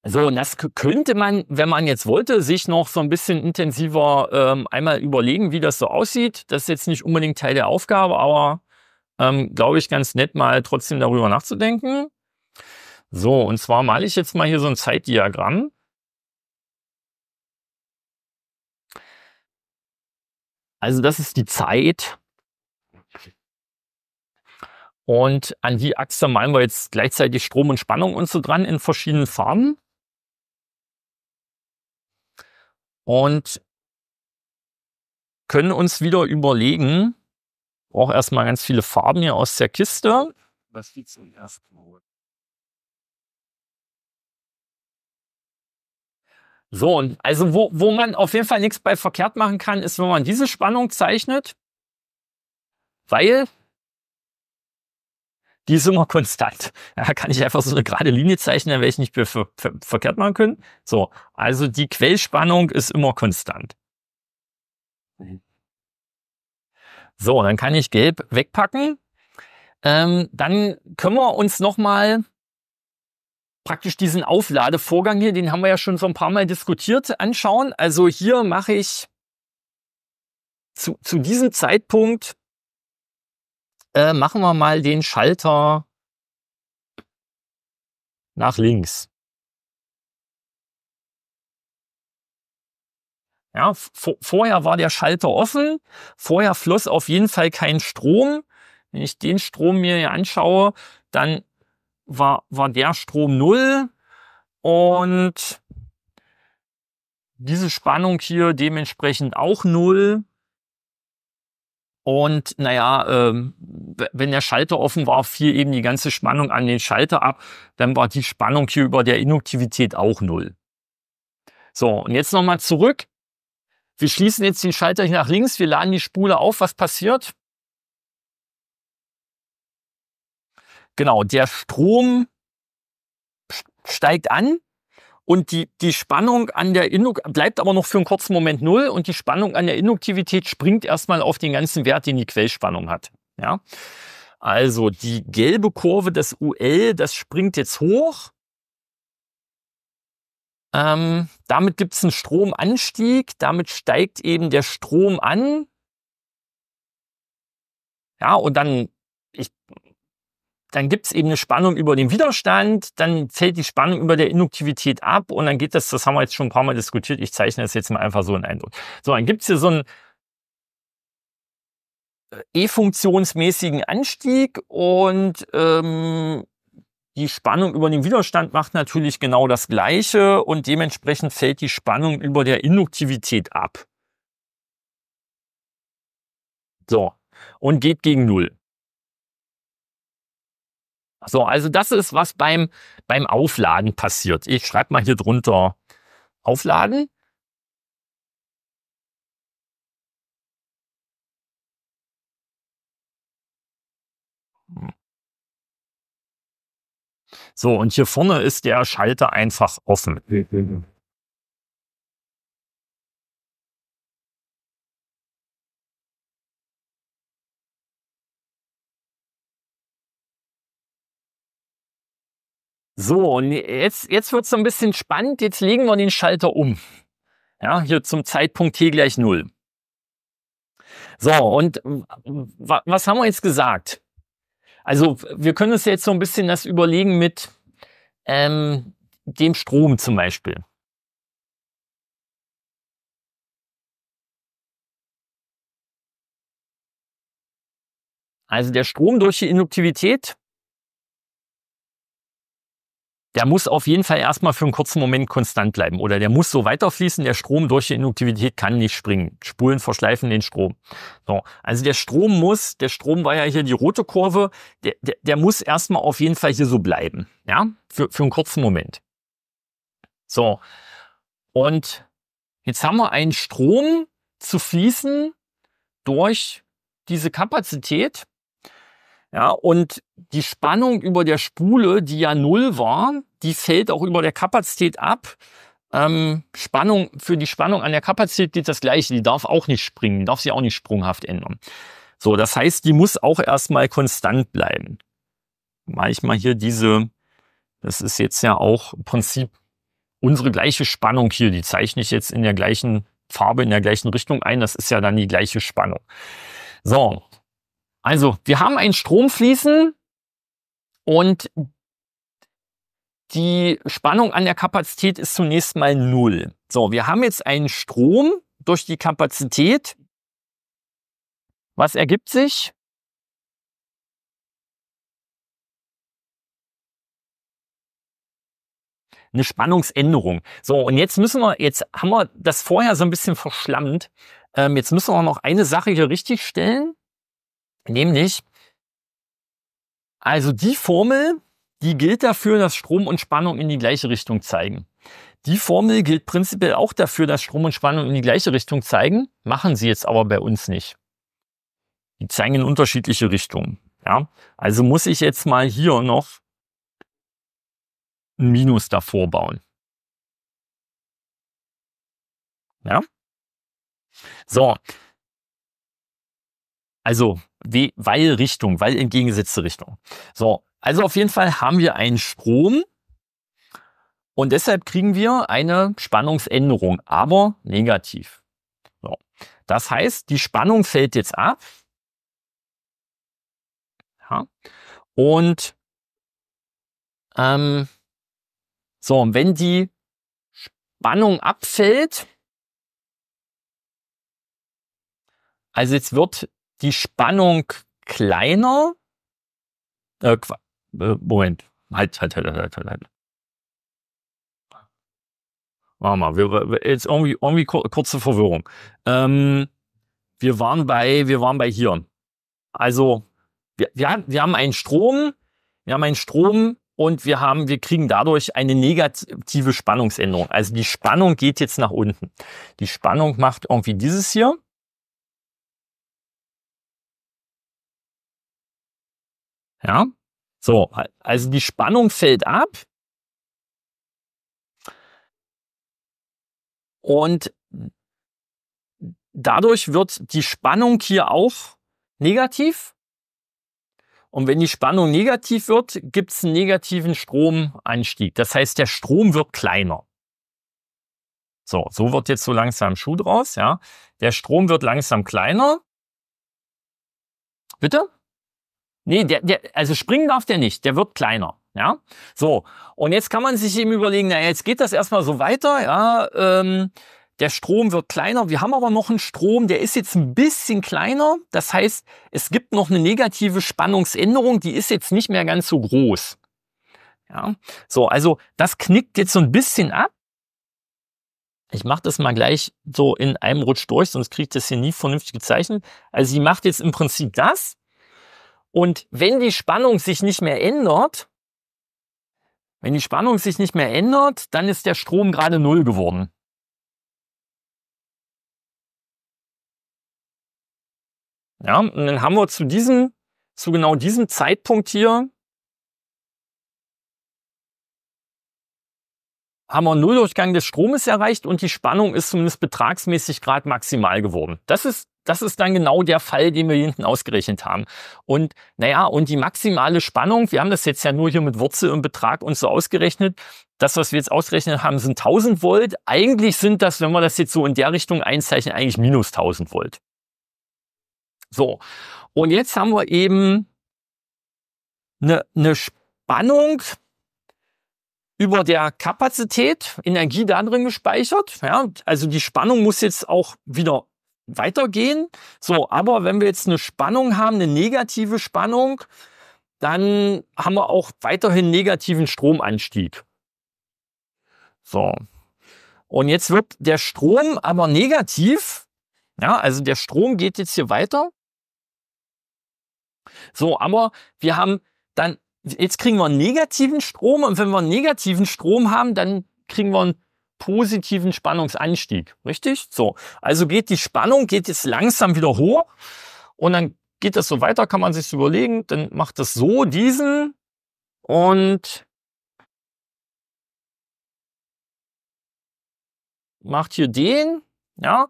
So, und das könnte man, wenn man jetzt wollte, sich noch so ein bisschen intensiver ähm, einmal überlegen, wie das so aussieht. Das ist jetzt nicht unbedingt Teil der Aufgabe, aber ähm, glaube ich ganz nett mal trotzdem darüber nachzudenken. So, und zwar male ich jetzt mal hier so ein Zeitdiagramm. Also das ist die Zeit. Und an die Achse malen wir jetzt gleichzeitig Strom und Spannung und so dran in verschiedenen Farben. Und können uns wieder überlegen, brauche erstmal ganz viele Farben hier aus der Kiste. Was liegt zum ersten Mal? So, und also wo, wo man auf jeden Fall nichts bei verkehrt machen kann, ist, wenn man diese Spannung zeichnet, weil die ist immer [LAUGHS] konstant. Ja, kann ich einfach so eine gerade Linie zeichnen, dann werde ich nicht mehr ver ver verkehrt machen können. So, also die Quellspannung ist immer konstant. So, dann kann ich gelb wegpacken. Ähm, dann können wir uns nochmal praktisch diesen Aufladevorgang hier, den haben wir ja schon so ein paar Mal diskutiert, anschauen. Also hier mache ich zu, zu diesem Zeitpunkt, äh, machen wir mal den Schalter nach links. Ja, vorher war der Schalter offen, vorher floss auf jeden Fall kein Strom. Wenn ich den Strom mir hier anschaue, dann war, war der Strom null und diese Spannung hier dementsprechend auch null. Und naja, äh, wenn der Schalter offen war, fiel eben die ganze Spannung an den Schalter ab. Dann war die Spannung hier über der Induktivität auch null. So, und jetzt nochmal zurück. Wir schließen jetzt den Schalter hier nach links, wir laden die Spule auf. Was passiert? Genau, der Strom steigt an und die, die Spannung an der Induk bleibt aber noch für einen kurzen Moment null und die Spannung an der Induktivität springt erstmal auf den ganzen Wert, den die Quellspannung hat. Ja? Also die gelbe Kurve des UL, das springt jetzt hoch. Ähm, damit gibt es einen Stromanstieg, damit steigt eben der Strom an. Ja, und dann, ich dann gibt es eben eine Spannung über den Widerstand, dann fällt die Spannung über der Induktivität ab und dann geht das, das haben wir jetzt schon ein paar Mal diskutiert, ich zeichne das jetzt mal einfach so in Eindruck. So, dann gibt es hier so einen äh, E-funktionsmäßigen Anstieg und ähm, die Spannung über den Widerstand macht natürlich genau das Gleiche und dementsprechend fällt die Spannung über der Induktivität ab. So, und geht gegen Null. So, also das ist, was beim, beim Aufladen passiert. Ich schreibe mal hier drunter Aufladen. So, und hier vorne ist der Schalter einfach offen. So, und jetzt, jetzt wird es so ein bisschen spannend. Jetzt legen wir den Schalter um. Ja, hier zum Zeitpunkt T gleich 0. So, und was haben wir jetzt gesagt? Also, wir können uns jetzt so ein bisschen das überlegen mit ähm, dem Strom zum Beispiel. Also der Strom durch die Induktivität der muss auf jeden Fall erstmal für einen kurzen Moment konstant bleiben oder der muss so weiterfließen, der Strom durch die Induktivität kann nicht springen. Spulen verschleifen den Strom. So, also der Strom muss, der Strom war ja hier die rote Kurve, der, der, der muss erstmal auf jeden Fall hier so bleiben, ja, für, für einen kurzen Moment. So, und jetzt haben wir einen Strom zu fließen durch diese Kapazität. Ja, und die Spannung über der Spule, die ja null war, die fällt auch über der Kapazität ab. Ähm, Spannung, für die Spannung an der Kapazität geht das Gleiche. Die darf auch nicht springen, darf sie auch nicht sprunghaft ändern. So, das heißt, die muss auch erstmal konstant bleiben. Mache ich mal hier diese, das ist jetzt ja auch im Prinzip unsere gleiche Spannung hier. Die zeichne ich jetzt in der gleichen Farbe, in der gleichen Richtung ein. Das ist ja dann die gleiche Spannung. So, also wir haben ein Stromfließen und die Spannung an der Kapazität ist zunächst mal null. So, wir haben jetzt einen Strom durch die Kapazität. Was ergibt sich? eine Spannungsänderung. So, und jetzt müssen wir, jetzt haben wir das vorher so ein bisschen verschlammt. Ähm, jetzt müssen wir noch eine Sache hier richtig stellen, nämlich, also die Formel, die gilt dafür, dass Strom und Spannung in die gleiche Richtung zeigen. Die Formel gilt prinzipiell auch dafür, dass Strom und Spannung in die gleiche Richtung zeigen, machen sie jetzt aber bei uns nicht. Die zeigen in unterschiedliche Richtungen. Ja? Also muss ich jetzt mal hier noch ein Minus davor bauen. Ja? So. Also, weil Richtung, weil entgegengesetzte Richtung. So, also auf jeden Fall haben wir einen Strom und deshalb kriegen wir eine Spannungsänderung, aber negativ. So. Das heißt, die Spannung fällt jetzt ab. Ja. Und ähm, so, wenn die Spannung abfällt, also jetzt wird die Spannung kleiner, äh, äh, Moment. Halt, halt, halt, halt, halt, halt. Warte mal, wir, jetzt irgendwie, irgendwie kurze Verwirrung. Ähm, wir waren bei, wir waren bei Hirn. Also, wir, wir, wir haben einen Strom, wir haben einen Strom und wir haben, wir kriegen dadurch eine negative Spannungsänderung. Also die Spannung geht jetzt nach unten. Die Spannung macht irgendwie dieses hier. Ja. So, also die Spannung fällt ab. Und dadurch wird die Spannung hier auch negativ. Und wenn die Spannung negativ wird, gibt es einen negativen Stromanstieg. Das heißt, der Strom wird kleiner. So, so wird jetzt so langsam Schuh draus, ja. Der Strom wird langsam kleiner. Bitte? Nee, der, der, also springen darf der nicht, der wird kleiner. Ja, so. Und jetzt kann man sich eben überlegen, naja, jetzt geht das erstmal so weiter, ja, ähm, der Strom wird kleiner. Wir haben aber noch einen Strom, der ist jetzt ein bisschen kleiner. Das heißt, es gibt noch eine negative Spannungsänderung, die ist jetzt nicht mehr ganz so groß. Ja, so, also das knickt jetzt so ein bisschen ab. Ich mache das mal gleich so in einem Rutsch durch, sonst ich das hier nie vernünftig gezeichnet. Also sie macht jetzt im Prinzip das. Und wenn die Spannung sich nicht mehr ändert, wenn die Spannung sich nicht mehr ändert, dann ist der Strom gerade null geworden. Ja, und dann haben wir zu diesem, zu genau diesem Zeitpunkt hier, haben wir einen Nulldurchgang des Stromes erreicht und die Spannung ist zumindest betragsmäßig gerade maximal geworden. Das ist das ist dann genau der Fall, den wir hinten ausgerechnet haben. Und naja, und die maximale Spannung, wir haben das jetzt ja nur hier mit Wurzel und Betrag uns so ausgerechnet. Das, was wir jetzt ausgerechnet haben, sind 1000 Volt. Eigentlich sind das, wenn wir das jetzt so in der Richtung einzeichnen, eigentlich minus 1000 Volt. So, und jetzt haben wir eben eine, eine Spannung über der Kapazität Energie da drin gespeichert. Ja, also die Spannung muss jetzt auch wieder weitergehen. So, aber wenn wir jetzt eine Spannung haben, eine negative Spannung, dann haben wir auch weiterhin negativen Stromanstieg. So. Und jetzt wird der Strom aber negativ. Ja, also der Strom geht jetzt hier weiter. So, aber wir haben dann, jetzt kriegen wir einen negativen Strom und wenn wir einen negativen Strom haben, dann kriegen wir einen positiven Spannungsanstieg. Richtig? So. Also geht die Spannung, geht jetzt langsam wieder hoch und dann geht das so weiter, kann man sich überlegen. Dann macht das so diesen und macht hier den, ja.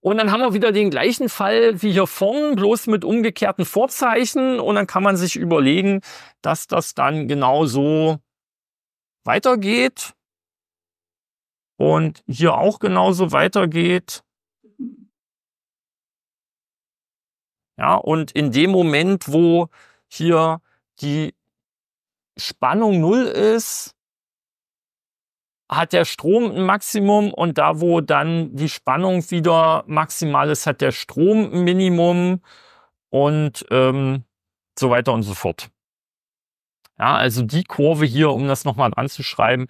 Und dann haben wir wieder den gleichen Fall wie hier vorne, bloß mit umgekehrten Vorzeichen. Und dann kann man sich überlegen, dass das dann genau so weitergeht und hier auch genauso weitergeht. Ja, und in dem Moment, wo hier die Spannung null ist, hat der Strom ein Maximum und da, wo dann die Spannung wieder maximal ist, hat der Strom ein Minimum und ähm, so weiter und so fort. Ja, also die Kurve hier, um das nochmal anzuschreiben,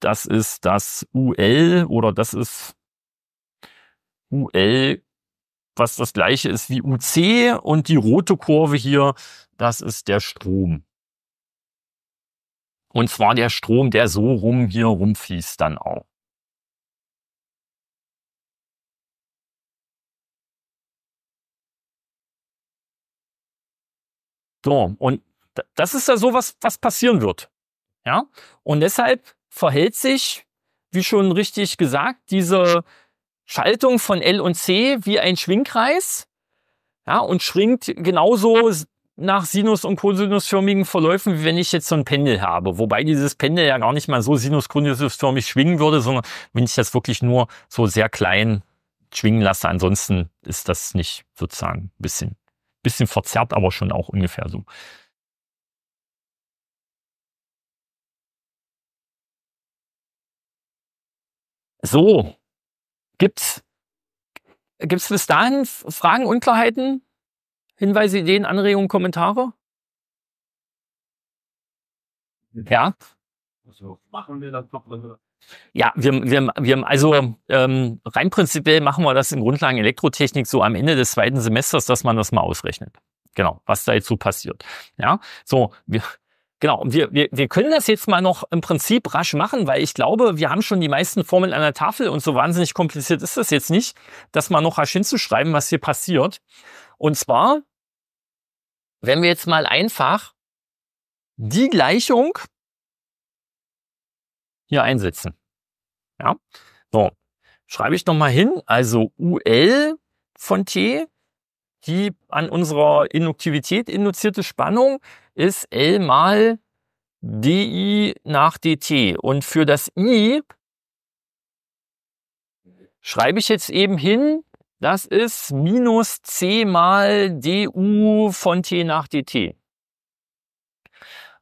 das ist das UL oder das ist UL, was das gleiche ist wie UC und die rote Kurve hier, das ist der Strom. Und zwar der Strom, der so rum hier rumfließt dann auch. So, und das ist ja so was, was passieren wird. Ja, und deshalb verhält sich, wie schon richtig gesagt, diese Schaltung von L und C wie ein Schwingkreis ja, und schwingt genauso nach sinus- und konsinusförmigen Verläufen, wie wenn ich jetzt so ein Pendel habe. Wobei dieses Pendel ja gar nicht mal so sinus konsinusförmig schwingen würde, sondern wenn ich das wirklich nur so sehr klein schwingen lasse. Ansonsten ist das nicht sozusagen ein bisschen, bisschen verzerrt, aber schon auch ungefähr so. So, gibt's gibt's bis dahin Fragen, Unklarheiten, Hinweise, Ideen, Anregungen, Kommentare? Ja. Also machen wir das doch. Also. Ja, wir, wir, wir also ähm, rein prinzipiell machen wir das in Grundlagen Elektrotechnik so am Ende des zweiten Semesters, dass man das mal ausrechnet. Genau, was da jetzt so passiert. Ja, so, wir, Genau, und wir, wir, wir können das jetzt mal noch im Prinzip rasch machen, weil ich glaube, wir haben schon die meisten Formeln an der Tafel und so wahnsinnig kompliziert ist das jetzt nicht, das mal noch rasch hinzuschreiben, was hier passiert. Und zwar, wenn wir jetzt mal einfach die Gleichung hier einsetzen. Ja, so schreibe ich nochmal hin, also UL von T die an unserer Induktivität induzierte Spannung ist L mal DI nach DT. Und für das I schreibe ich jetzt eben hin, das ist minus C mal DU von T nach DT.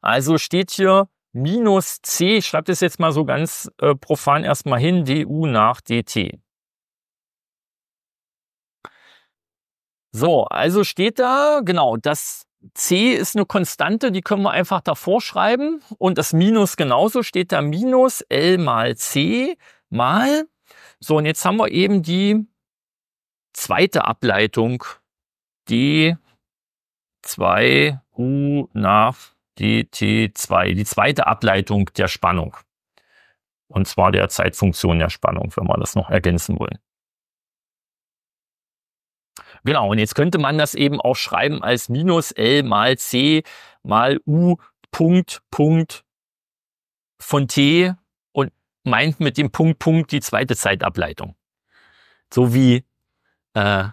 Also steht hier minus C, ich schreibe das jetzt mal so ganz äh, profan erstmal hin, DU nach DT. So, also steht da, genau, das C ist eine Konstante, die können wir einfach davor schreiben. Und das Minus genauso steht da Minus L mal C mal. So, und jetzt haben wir eben die zweite Ableitung. D2U nach DT2. Die zweite Ableitung der Spannung. Und zwar der Zeitfunktion der Spannung, wenn wir das noch ergänzen wollen. Genau, und jetzt könnte man das eben auch schreiben als minus L mal C mal U Punkt Punkt von T und meint mit dem Punkt Punkt die zweite Zeitableitung. So wie, äh,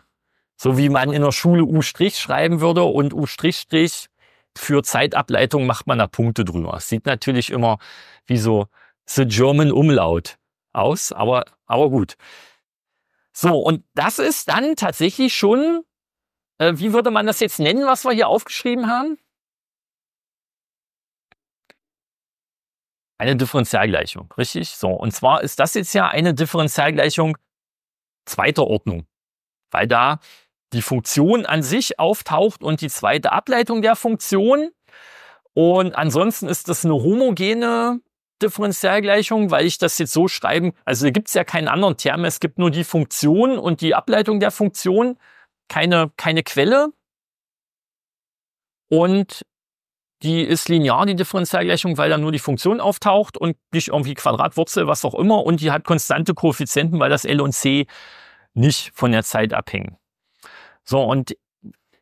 so wie man in der Schule U' Strich schreiben würde und U' Strich Strich für Zeitableitung macht man da Punkte drüber. Es sieht natürlich immer wie so The German Umlaut aus, aber, aber gut. So, und das ist dann tatsächlich schon, äh, wie würde man das jetzt nennen, was wir hier aufgeschrieben haben? Eine Differentialgleichung, richtig? So, und zwar ist das jetzt ja eine Differentialgleichung zweiter Ordnung, weil da die Funktion an sich auftaucht und die zweite Ableitung der Funktion. Und ansonsten ist das eine homogene Differentialgleichung, weil ich das jetzt so schreiben, also da gibt es ja keinen anderen Term, es gibt nur die Funktion und die Ableitung der Funktion, keine, keine Quelle. Und die ist linear, die Differentialgleichung, weil da nur die Funktion auftaucht und nicht irgendwie Quadratwurzel, was auch immer. Und die hat konstante Koeffizienten, weil das L und C nicht von der Zeit abhängen. So, und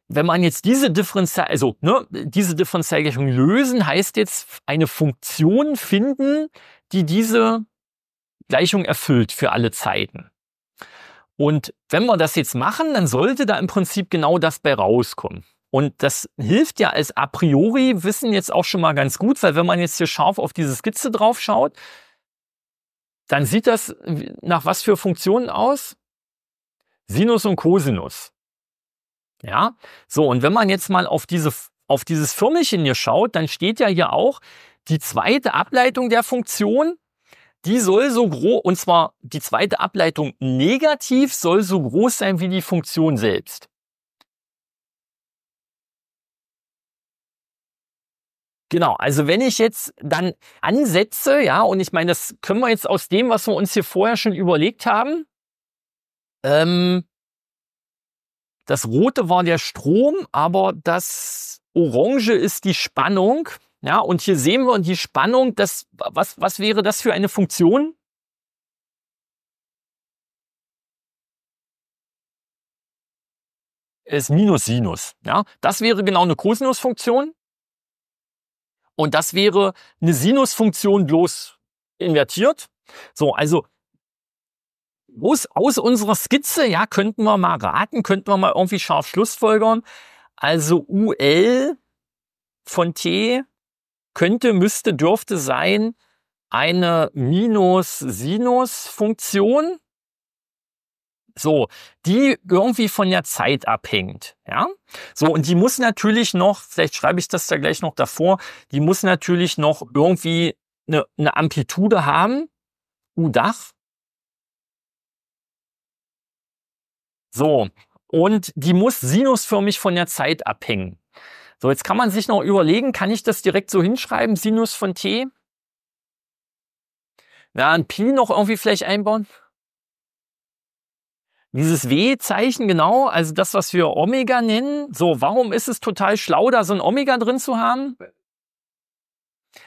wenn man jetzt diese Differential, also ne, diese Differentialgleichung lösen, heißt jetzt eine Funktion finden, die diese Gleichung erfüllt für alle Zeiten. Und wenn wir das jetzt machen, dann sollte da im Prinzip genau das bei rauskommen. Und das hilft ja als a priori Wissen jetzt auch schon mal ganz gut, weil wenn man jetzt hier scharf auf diese Skizze drauf schaut, dann sieht das nach was für Funktionen aus? Sinus und Cosinus. Ja, so, und wenn man jetzt mal auf, diese, auf dieses Firmelchen hier schaut, dann steht ja hier auch die zweite Ableitung der Funktion, die soll so groß, und zwar die zweite Ableitung negativ soll so groß sein wie die Funktion selbst. Genau, also wenn ich jetzt dann ansetze, ja, und ich meine, das können wir jetzt aus dem, was wir uns hier vorher schon überlegt haben, ähm, das rote war der Strom, aber das orange ist die Spannung. Ja, und hier sehen wir die Spannung, das, was, was wäre das für eine Funktion? Ist Minus Sinus. Ja, das wäre genau eine Cosinusfunktion. Und das wäre eine Sinusfunktion bloß invertiert. So, also aus, aus unserer Skizze, ja, könnten wir mal raten, könnten wir mal irgendwie scharf Schlussfolgern. Also UL von T könnte, müsste, dürfte sein eine Minus-Sinus-Funktion. So, die irgendwie von der Zeit abhängt, ja? So, und die muss natürlich noch, vielleicht schreibe ich das da gleich noch davor, die muss natürlich noch irgendwie eine, eine Amplitude haben, U-Dach, So, und die muss sinusförmig von der Zeit abhängen. So, jetzt kann man sich noch überlegen, kann ich das direkt so hinschreiben, Sinus von t? Ja, ein Pi noch irgendwie vielleicht einbauen? Dieses W-Zeichen, genau, also das, was wir Omega nennen. So, warum ist es total schlau, da so ein Omega drin zu haben?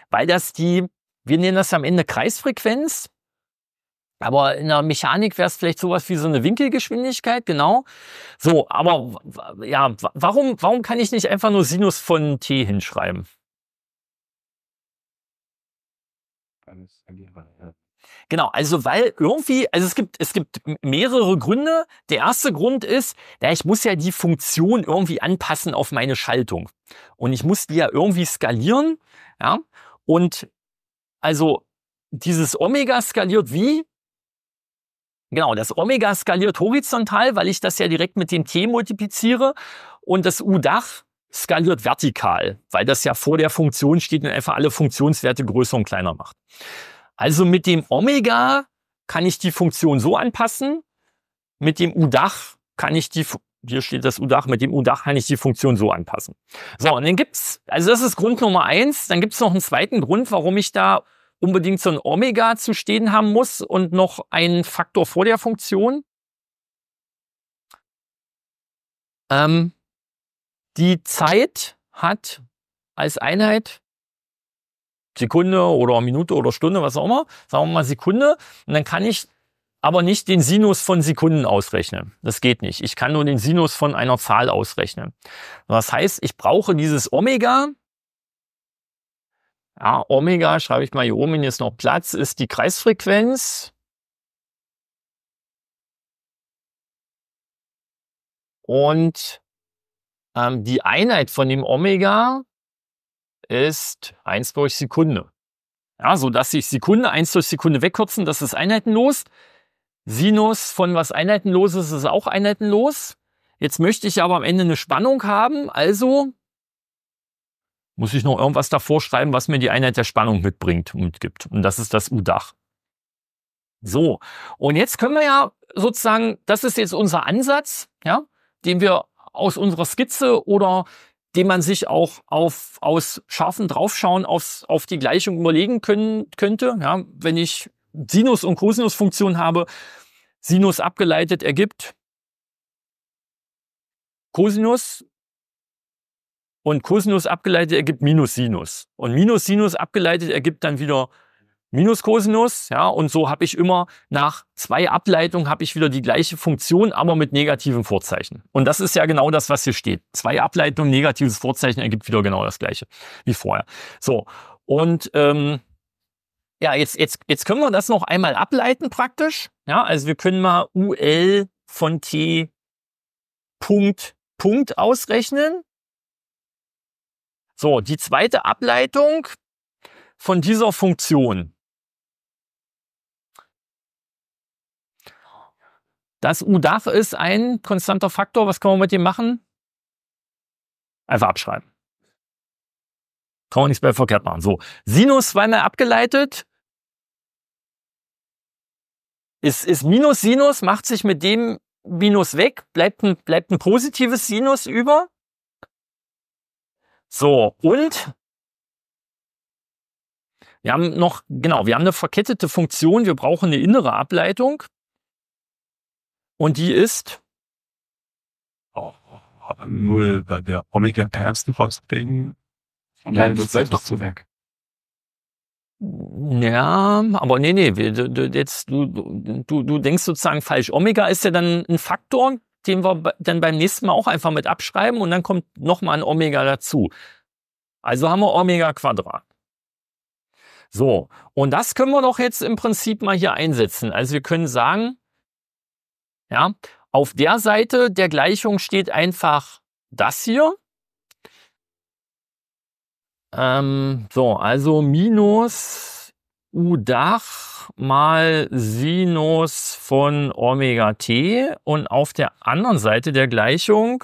Weil das die, wir nennen das am Ende Kreisfrequenz. Aber in der Mechanik wäre es vielleicht sowas wie so eine Winkelgeschwindigkeit, genau. So, aber ja, warum, warum kann ich nicht einfach nur Sinus von t hinschreiben? Genau, also weil irgendwie, also es gibt, es gibt mehrere Gründe. Der erste Grund ist, ja, ich muss ja die Funktion irgendwie anpassen auf meine Schaltung. Und ich muss die ja irgendwie skalieren, ja. Und also dieses Omega skaliert wie? Genau, das Omega skaliert horizontal, weil ich das ja direkt mit dem T multipliziere. Und das U-Dach skaliert vertikal, weil das ja vor der Funktion steht und einfach alle Funktionswerte größer und kleiner macht. Also mit dem Omega kann ich die Funktion so anpassen. Mit dem U-Dach kann ich die, hier steht das U-Dach, mit dem U-Dach kann ich die Funktion so anpassen. So, und dann gibt's, also das ist Grund Nummer eins. Dann gibt's noch einen zweiten Grund, warum ich da unbedingt so ein Omega zu stehen haben muss und noch einen Faktor vor der Funktion. Ähm, die Zeit hat als Einheit Sekunde oder Minute oder Stunde, was auch immer, sagen wir mal Sekunde. Und dann kann ich aber nicht den Sinus von Sekunden ausrechnen. Das geht nicht. Ich kann nur den Sinus von einer Zahl ausrechnen. Das heißt, ich brauche dieses Omega, ja, Omega, schreibe ich mal hier oben, jetzt noch Platz, ist die Kreisfrequenz. Und ähm, die Einheit von dem Omega ist 1 durch Sekunde. Ja, so dass sich Sekunde, 1 durch Sekunde wegkürzen, das ist einheitenlos. Sinus von was einheitenlos ist, ist auch einheitenlos. Jetzt möchte ich aber am Ende eine Spannung haben, also muss ich noch irgendwas davor schreiben, was mir die Einheit der Spannung mitbringt und mitgibt. Und das ist das U-Dach. So, und jetzt können wir ja sozusagen, das ist jetzt unser Ansatz, ja, den wir aus unserer Skizze oder den man sich auch auf, aus scharfen Draufschauen aufs, auf die Gleichung überlegen können, könnte. Ja, wenn ich Sinus- und Cosinus-Funktion habe, Sinus abgeleitet ergibt Cosinus und Cosinus abgeleitet ergibt Minus Sinus. Und Minus Sinus abgeleitet ergibt dann wieder Minus Cosinus. Ja, und so habe ich immer nach zwei Ableitungen habe ich wieder die gleiche Funktion, aber mit negativen Vorzeichen. Und das ist ja genau das, was hier steht. Zwei Ableitungen, negatives Vorzeichen ergibt wieder genau das gleiche wie vorher. So, und ähm, ja, jetzt, jetzt, jetzt können wir das noch einmal ableiten praktisch. Ja, also wir können mal UL von T Punkt Punkt ausrechnen. So, die zweite Ableitung von dieser Funktion. Das U-Dach ist ein konstanter Faktor. Was kann man mit dem machen? Einfach abschreiben. Kann man nichts mehr verkehrt machen. So, Sinus zweimal abgeleitet. Ist, ist Minus Sinus, macht sich mit dem Minus weg, bleibt ein, bleibt ein positives Sinus über. So, und wir haben noch, genau, wir haben eine verkettete Funktion, wir brauchen eine innere Ableitung. Und die ist. Oh, null bei der Omega Pamsten Ding. Nein, das bleibt doch zu weg. Ja, aber nee, nee, jetzt, du, du, du denkst sozusagen falsch. Omega ist ja dann ein Faktor, den wir dann beim nächsten Mal auch einfach mit abschreiben und dann kommt nochmal ein Omega dazu. Also haben wir Omega Quadrat. So, und das können wir doch jetzt im Prinzip mal hier einsetzen. Also wir können sagen, ja, auf der Seite der Gleichung steht einfach das hier. Ähm, so, also minus U-Dach mal Sinus von Omega T und auf der anderen Seite der Gleichung,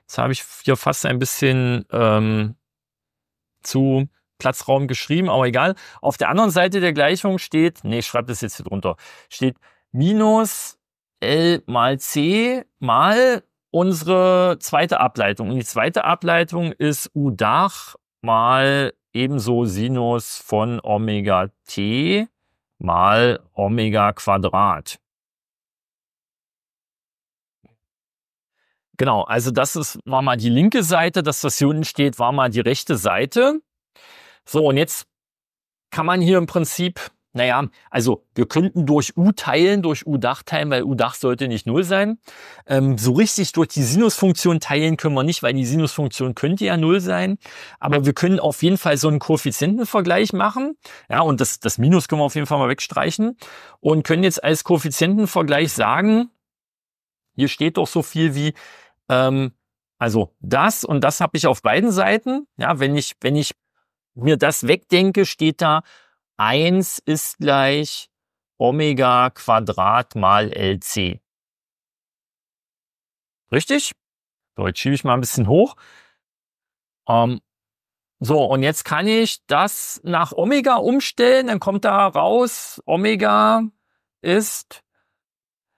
jetzt habe ich hier fast ein bisschen ähm, zu Platzraum geschrieben, aber egal, auf der anderen Seite der Gleichung steht, nee, ich schreibe das jetzt hier drunter, steht minus L mal C mal unsere zweite Ableitung. Und die zweite Ableitung ist U-Dach mal ebenso Sinus von Omega t mal Omega Quadrat. Genau, also das ist, war mal die linke Seite, das, was hier unten steht, war mal die rechte Seite. So, und jetzt kann man hier im Prinzip naja, also wir könnten durch U teilen, durch U-Dach teilen, weil U-Dach sollte nicht null sein. Ähm, so richtig durch die Sinusfunktion teilen können wir nicht, weil die Sinusfunktion könnte ja null sein. Aber wir können auf jeden Fall so einen Koeffizientenvergleich machen. Ja, und das, das Minus können wir auf jeden Fall mal wegstreichen. Und können jetzt als Koeffizientenvergleich sagen, hier steht doch so viel wie, ähm, also das und das habe ich auf beiden Seiten. Ja, wenn ich, wenn ich mir das wegdenke, steht da 1 ist gleich Omega Quadrat mal LC. Richtig? So, jetzt schiebe ich mal ein bisschen hoch. Ähm, so, und jetzt kann ich das nach Omega umstellen, dann kommt da raus, Omega ist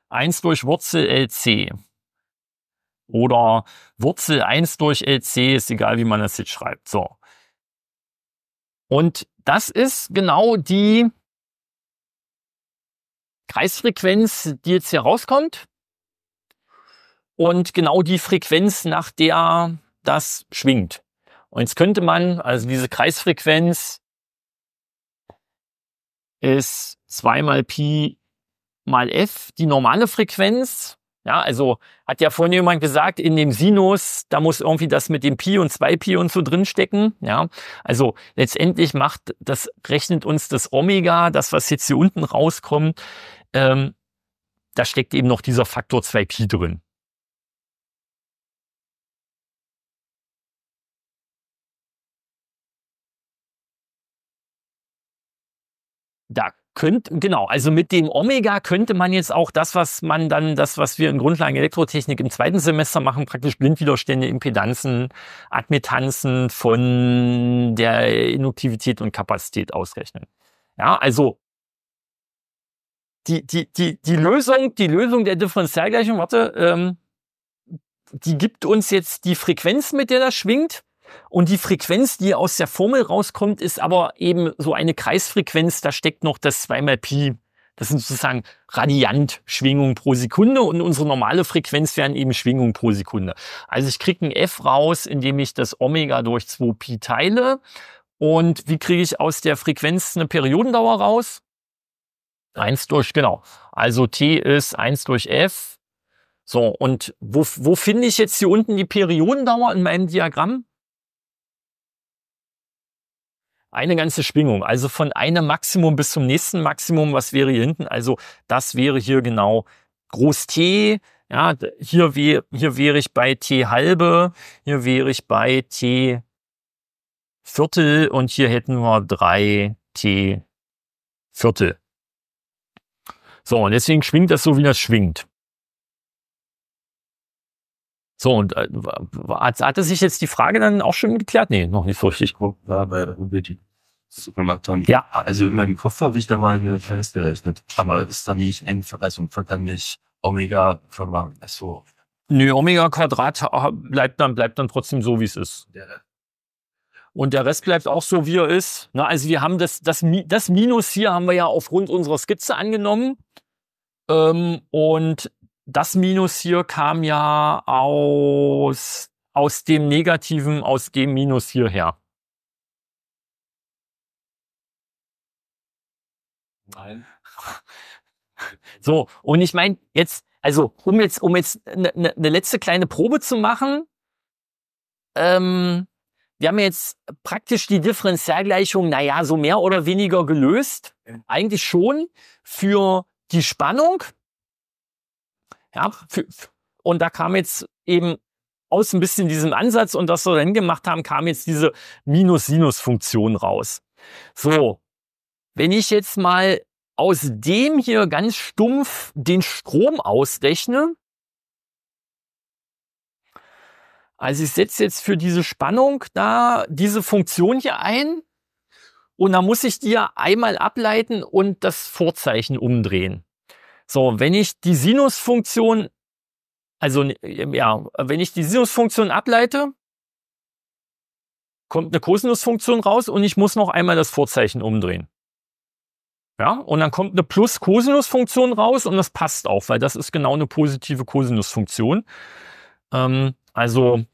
1 durch Wurzel LC. Oder Wurzel 1 durch LC, ist egal, wie man das jetzt schreibt. So. Und das ist genau die Kreisfrequenz, die jetzt hier rauskommt. Und genau die Frequenz, nach der das schwingt. Und jetzt könnte man, also diese Kreisfrequenz ist 2 mal Pi mal F, die normale Frequenz. Ja, also hat ja vorhin jemand gesagt, in dem Sinus, da muss irgendwie das mit dem Pi und 2Pi und so drinstecken. Ja, also letztendlich macht das, rechnet uns das Omega, das, was jetzt hier unten rauskommt, ähm, da steckt eben noch dieser Faktor 2Pi drin. Da Könnt, genau, also mit dem Omega könnte man jetzt auch das, was man dann, das, was wir in Grundlagen Elektrotechnik im zweiten Semester machen, praktisch Blindwiderstände, Impedanzen, Admittanzen von der Induktivität und Kapazität ausrechnen. Ja, also die, die, die, die Lösung, die Lösung der Differentialgleichung, warte, ähm, die gibt uns jetzt die Frequenz, mit der das schwingt. Und die Frequenz, die aus der Formel rauskommt, ist aber eben so eine Kreisfrequenz. Da steckt noch das 2 mal Pi. Das sind sozusagen Radiantschwingungen pro Sekunde und unsere normale Frequenz wären eben Schwingungen pro Sekunde. Also ich kriege ein f raus, indem ich das Omega durch 2 Pi teile. Und wie kriege ich aus der Frequenz eine Periodendauer raus? 1 durch, genau. Also T ist 1 durch F. So, und wo, wo finde ich jetzt hier unten die Periodendauer in meinem Diagramm? eine ganze Schwingung, also von einem Maximum bis zum nächsten Maximum, was wäre hier hinten? Also das wäre hier genau Groß T, ja, hier, wär, hier wäre ich bei T halbe, hier wäre ich bei T Viertel und hier hätten wir drei T Viertel. So, und deswegen schwingt das so, wie das schwingt. So, und äh, hat, hatte sich jetzt die Frage dann auch schon geklärt? Nee, noch nicht so richtig. Ja, Ja. Also in meinem Kopf habe ich da mal festgerechnet. Aber ist da nicht ein, von dann nicht Omega verlangen. So. Nö, Omega Quadrat äh, bleibt dann, bleibt dann trotzdem so, wie es ist. Ja. Und der Rest bleibt auch so, wie er ist. Na, also wir haben das, das, das Minus hier haben wir ja aufgrund unserer Skizze angenommen. Ähm, und das Minus hier kam ja aus, aus dem Negativen, aus dem Minus hierher. Nein. [LAUGHS] So, und ich meine, jetzt, also um jetzt, um jetzt eine ne ne letzte kleine Probe zu machen, ähm, wir haben jetzt praktisch die Differentialgleichung, naja, so mehr oder weniger gelöst. Eigentlich schon für die Spannung. Ja, und da kam jetzt eben aus ein bisschen diesem Ansatz und das, was wir dann gemacht haben, kam jetzt diese Minus-Sinus-Funktion raus. So, wenn ich jetzt mal aus dem hier ganz stumpf den Strom ausrechne, also ich setze jetzt für diese Spannung da diese Funktion hier ein und dann muss ich die ja einmal ableiten und das Vorzeichen umdrehen. So, wenn ich die Sinusfunktion, also ja, wenn ich die Sinusfunktion ableite, kommt eine Kosinusfunktion raus und ich muss noch einmal das Vorzeichen umdrehen. Ja, und dann kommt eine Plus-Kosinusfunktion raus und das passt auch, weil das ist genau eine positive Kosinusfunktion. Ähm, also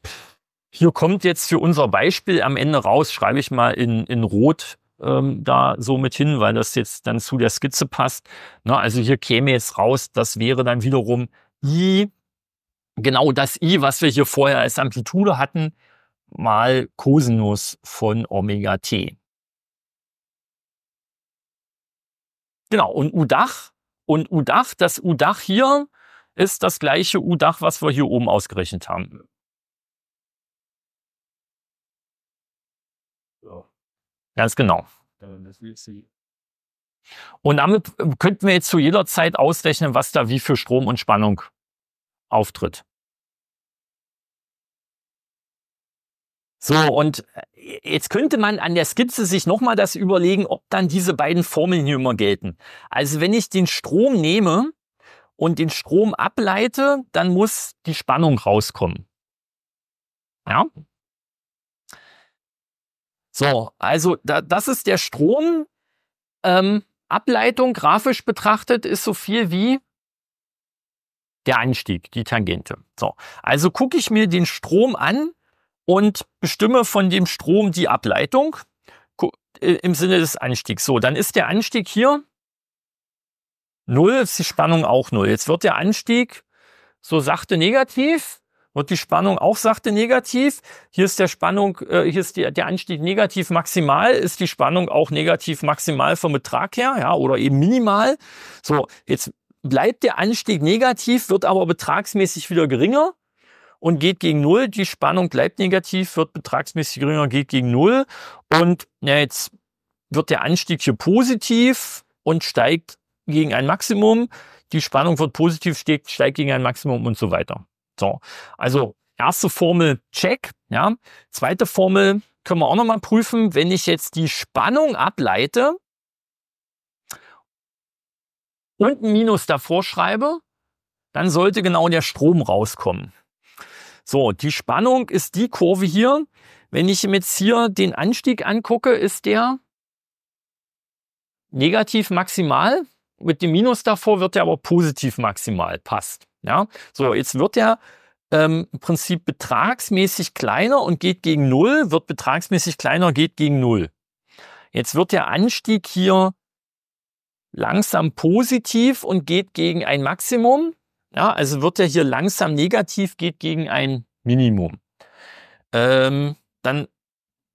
hier kommt jetzt für unser Beispiel am Ende raus, schreibe ich mal in, in Rot ähm, da so mit hin, weil das jetzt dann zu der Skizze passt. Na, ne, also hier käme jetzt raus, das wäre dann wiederum I, genau das I, was wir hier vorher als Amplitude hatten, mal Cosinus von Omega t. Genau, und U-Dach und U-Dach, das U-Dach hier ist das gleiche U-Dach, was wir hier oben ausgerechnet haben. Ganz genau. Und damit äh, könnten wir jetzt zu jeder Zeit ausrechnen, was da wie für Strom und Spannung auftritt. So, und äh, jetzt könnte man an der Skizze sich nochmal das überlegen, ob dann diese beiden Formeln hier immer gelten. Also wenn ich den Strom nehme und den Strom ableite, dann muss die Spannung rauskommen. Ja, so, also da, das ist der Strom. Ähm, Ableitung grafisch betrachtet ist so viel wie der Anstieg, die Tangente. So, also gucke ich mir den Strom an und bestimme von dem Strom die Ableitung äh, im Sinne des Anstiegs. So, dann ist der Anstieg hier null, ist die Spannung auch null. Jetzt wird der Anstieg so sachte negativ wird die Spannung auch sachte negativ. Hier ist der Spannung, äh, hier ist die, der Anstieg negativ maximal, ist die Spannung auch negativ maximal vom Betrag her, ja, oder eben minimal. So, jetzt bleibt der Anstieg negativ, wird aber betragsmäßig wieder geringer und geht gegen Null. Die Spannung bleibt negativ, wird betragsmäßig geringer, geht gegen Null. Und ja, jetzt wird der Anstieg hier positiv und steigt gegen ein Maximum. Die Spannung wird positiv, steigt, steigt gegen ein Maximum und so weiter. So, also erste Formel check. Ja, zweite Formel können wir auch nochmal prüfen, wenn ich jetzt die Spannung ableite und ein Minus davor schreibe, dann sollte genau der Strom rauskommen. So, die Spannung ist die Kurve hier. Wenn ich jetzt hier den Anstieg angucke, ist der negativ maximal. Mit dem Minus davor wird der aber positiv maximal. Passt. Ja, so jetzt wird der ähm, im Prinzip betragsmäßig kleiner und geht gegen Null, wird betragsmäßig kleiner, geht gegen Null. Jetzt wird der Anstieg hier langsam positiv und geht gegen ein Maximum. Ja, also wird er hier langsam negativ, geht gegen ein Minimum. Ähm, dann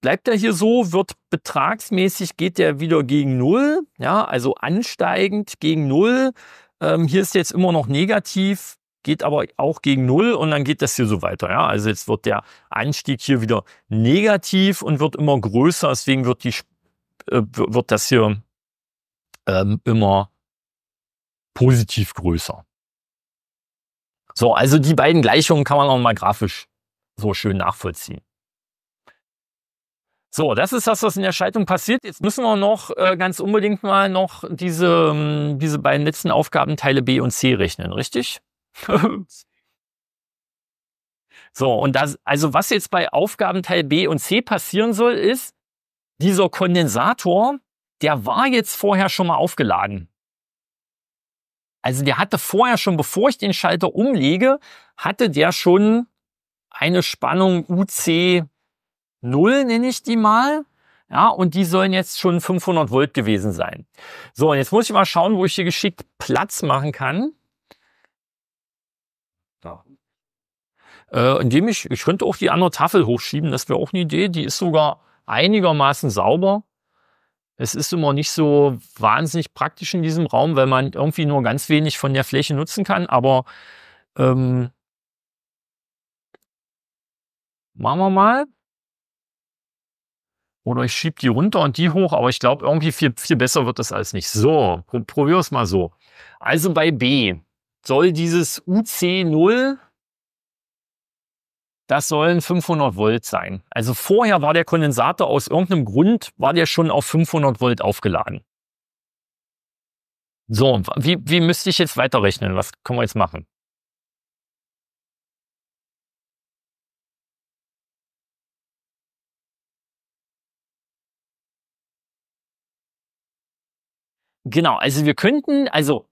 bleibt er hier so, wird betragsmäßig, geht er wieder gegen Null, ja, also ansteigend gegen Null. Ähm, hier ist jetzt immer noch negativ, geht aber auch gegen Null und dann geht das hier so weiter. Ja? Also jetzt wird der Anstieg hier wieder negativ und wird immer größer, deswegen wird, die, äh, wird das hier ähm, immer positiv größer. So, also die beiden Gleichungen kann man auch mal grafisch so schön nachvollziehen. So, das ist das, was in der Schaltung passiert. Jetzt müssen wir noch äh, ganz unbedingt mal noch diese, ähm, diese beiden letzten Aufgabenteile B und C rechnen, richtig? [LAUGHS] so, und das, also was jetzt bei Aufgabenteil B und C passieren soll, ist, dieser Kondensator, der war jetzt vorher schon mal aufgeladen. Also der hatte vorher schon, bevor ich den Schalter umlege, hatte der schon eine Spannung UC 0, nenne ich die mal. Ja, und die sollen jetzt schon 500 Volt gewesen sein. So, und jetzt muss ich mal schauen, wo ich hier geschickt Platz machen kann. äh, indem ich, ich könnte auch die andere Tafel hochschieben, das wäre auch eine Idee, die ist sogar einigermaßen sauber. Es ist immer nicht so wahnsinnig praktisch in diesem Raum, weil man irgendwie nur ganz wenig von der Fläche nutzen kann, aber ähm, machen wir mal. Oder ich schiebe die runter und die hoch, aber ich glaube, irgendwie viel, viel besser wird das als nicht. So, probier es mal so. Also bei B soll dieses UC0 das sollen 500 Volt sein. Also vorher war der Kondensator aus irgendeinem Grund, war der schon auf 500 Volt aufgeladen. So, wie, wie müsste ich jetzt weiterrechnen? Was können wir jetzt machen? Genau, also wir könnten, also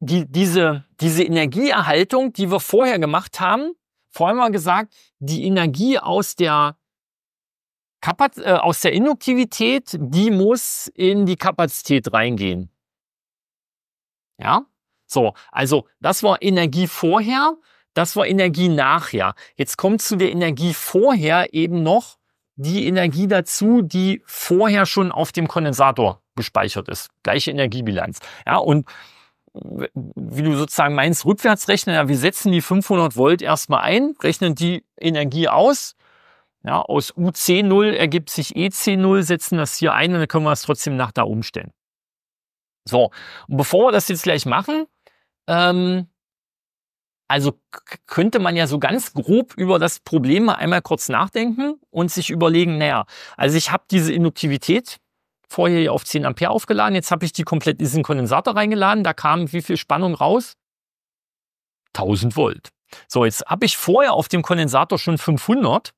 die, diese, diese Energieerhaltung, die wir vorher gemacht haben, vorhin mal gesagt, die Energie aus der Kapaz äh, aus der Induktivität, die muss in die Kapazität reingehen. Ja? So, also das war Energie vorher, das war Energie nachher. Jetzt kommt zu der Energie vorher eben noch die Energie dazu, die vorher schon auf dem Kondensator gespeichert ist. Gleiche Energiebilanz. Ja, und wie du sozusagen meinst, rückwärts rechnen, ja, wir setzen die 500 Volt erstmal ein, rechnen die Energie aus. Ja, aus UC0 ergibt sich EC0, setzen das hier ein und dann können wir es trotzdem nach da umstellen. So, und bevor wir das jetzt gleich machen, ähm, also könnte man ja so ganz grob über das Problem mal einmal kurz nachdenken und sich überlegen, naja, also ich habe diese Induktivität, vorher auf 10 Ampere aufgeladen, jetzt habe ich die komplett in diesen Kondensator reingeladen, da kam wie viel Spannung raus? 1000 Volt. So, jetzt habe ich vorher auf dem Kondensator schon 500.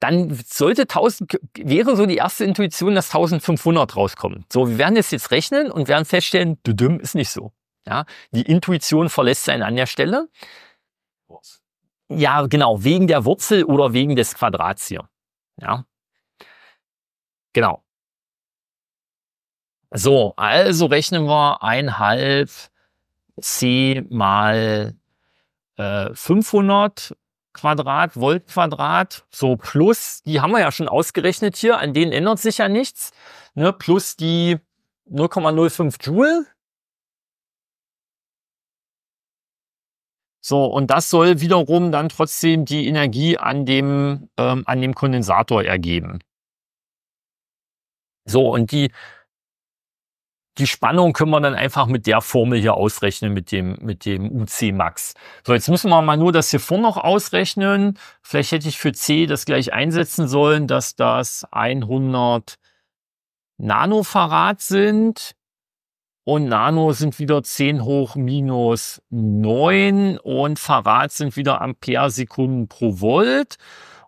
Dann sollte 1000, wäre so die erste Intuition, dass 1500 rauskommen. So, wir werden das jetzt rechnen und werden feststellen, düdüm ist nicht so. Ja, die Intuition verlässt sein an der Stelle. Ja, genau, wegen der Wurzel oder wegen des Quadrats hier. Ja, Genau. So, also rechnen wir einhalb C mal äh, 500 Quadrat, Volt Quadrat, so plus, die haben wir ja schon ausgerechnet hier, an denen ändert sich ja nichts, ne, plus die 0,05 Joule. So, und das soll wiederum dann trotzdem die Energie an dem, ähm, an dem Kondensator ergeben. So, und die, die Spannung können wir dann einfach mit der Formel hier ausrechnen, mit dem, mit dem UC Max. So, jetzt müssen wir mal nur das hier vorne noch ausrechnen. Vielleicht hätte ich für C das gleich einsetzen sollen, dass das 100 Nanofarad sind. Und Nano sind wieder 10 hoch minus 9 und Farad sind wieder Ampere Sekunden pro Volt.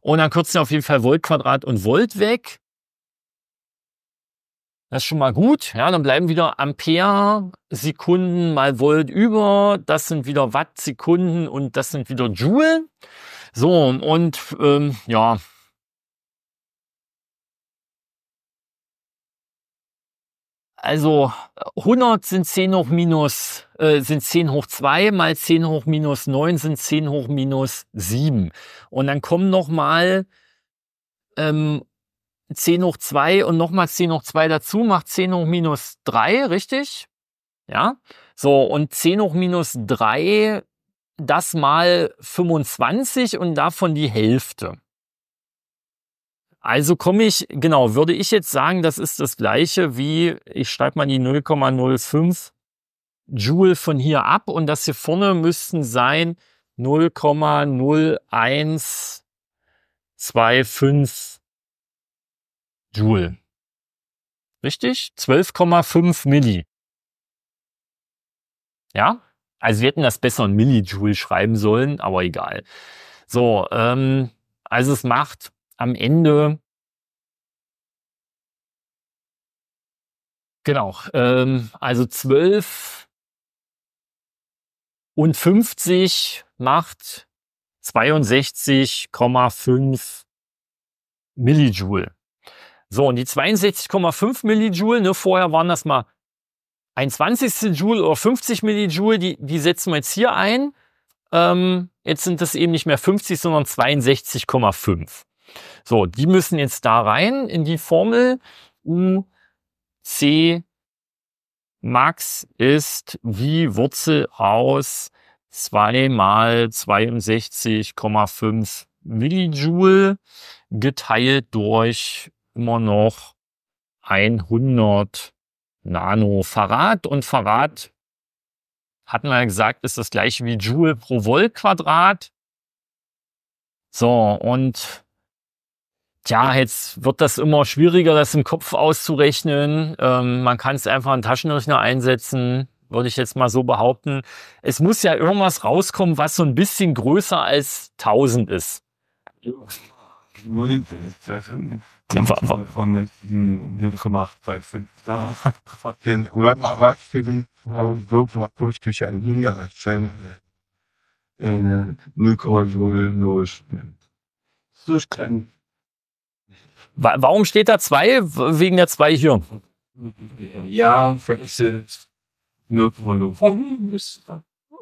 Und dann kürzen wir auf jeden Fall Volt Quadrat und Volt weg. Das ist schon mal gut. Ja, dann bleiben wieder Ampere Sekunden mal Volt über. Das sind wieder Watt Sekunden und das sind wieder Joule. So, und ähm, ja, Also 100 sind 10 hoch minus, äh, sind 10 hoch 2 mal 10 hoch minus 9 sind 10 hoch minus 7. Und dann kommen nochmal ähm, 10 hoch 2 und nochmal 10 hoch 2 dazu macht 10 hoch minus 3, richtig? Ja, so und 10 hoch minus 3, das mal 25 und davon die Hälfte. Also komme ich, genau, würde ich jetzt sagen, das ist das gleiche wie, ich schreibe mal die 0,05 Joule von hier ab und das hier vorne müssten sein 0,0125 Joule. Richtig? 12,5 Milli. Ja? Also wir hätten das besser in Millijoule schreiben sollen, aber egal. So, ähm, also es macht am Ende Genau, ähm, also 12 und 50 macht 62,5 Millijoule. So, und die 62,5 Millijoule, ne, vorher waren das mal ein Zwanzigstel Joule oder 50 Millijoule, die, die setzen wir jetzt hier ein. Ähm, jetzt sind das eben nicht mehr 50, sondern 62,5. So, die müssen jetzt da rein in die Formel. U C Max ist wie Wurzel aus 2 mal 62,5 Millijoule geteilt durch immer noch 100 Nanofarad. Und Farad, hatten wir ja gesagt, ist das gleiche wie Joule pro Volt Quadrat. So, und Tja, jetzt wird das immer schwieriger, das im Kopf auszurechnen. Ähm, man kann es einfach in Taschenrechner einsetzen, würde ich jetzt mal so behaupten. Es muss ja irgendwas rauskommen, was so ein bisschen größer als 1000 ist. Ja, war, war. von gemacht, weil da den Römerwaffen wirklich durch ein Linie sein. 0,00 so Warum steht da zwei? Wegen der zwei hier? Ja, äh,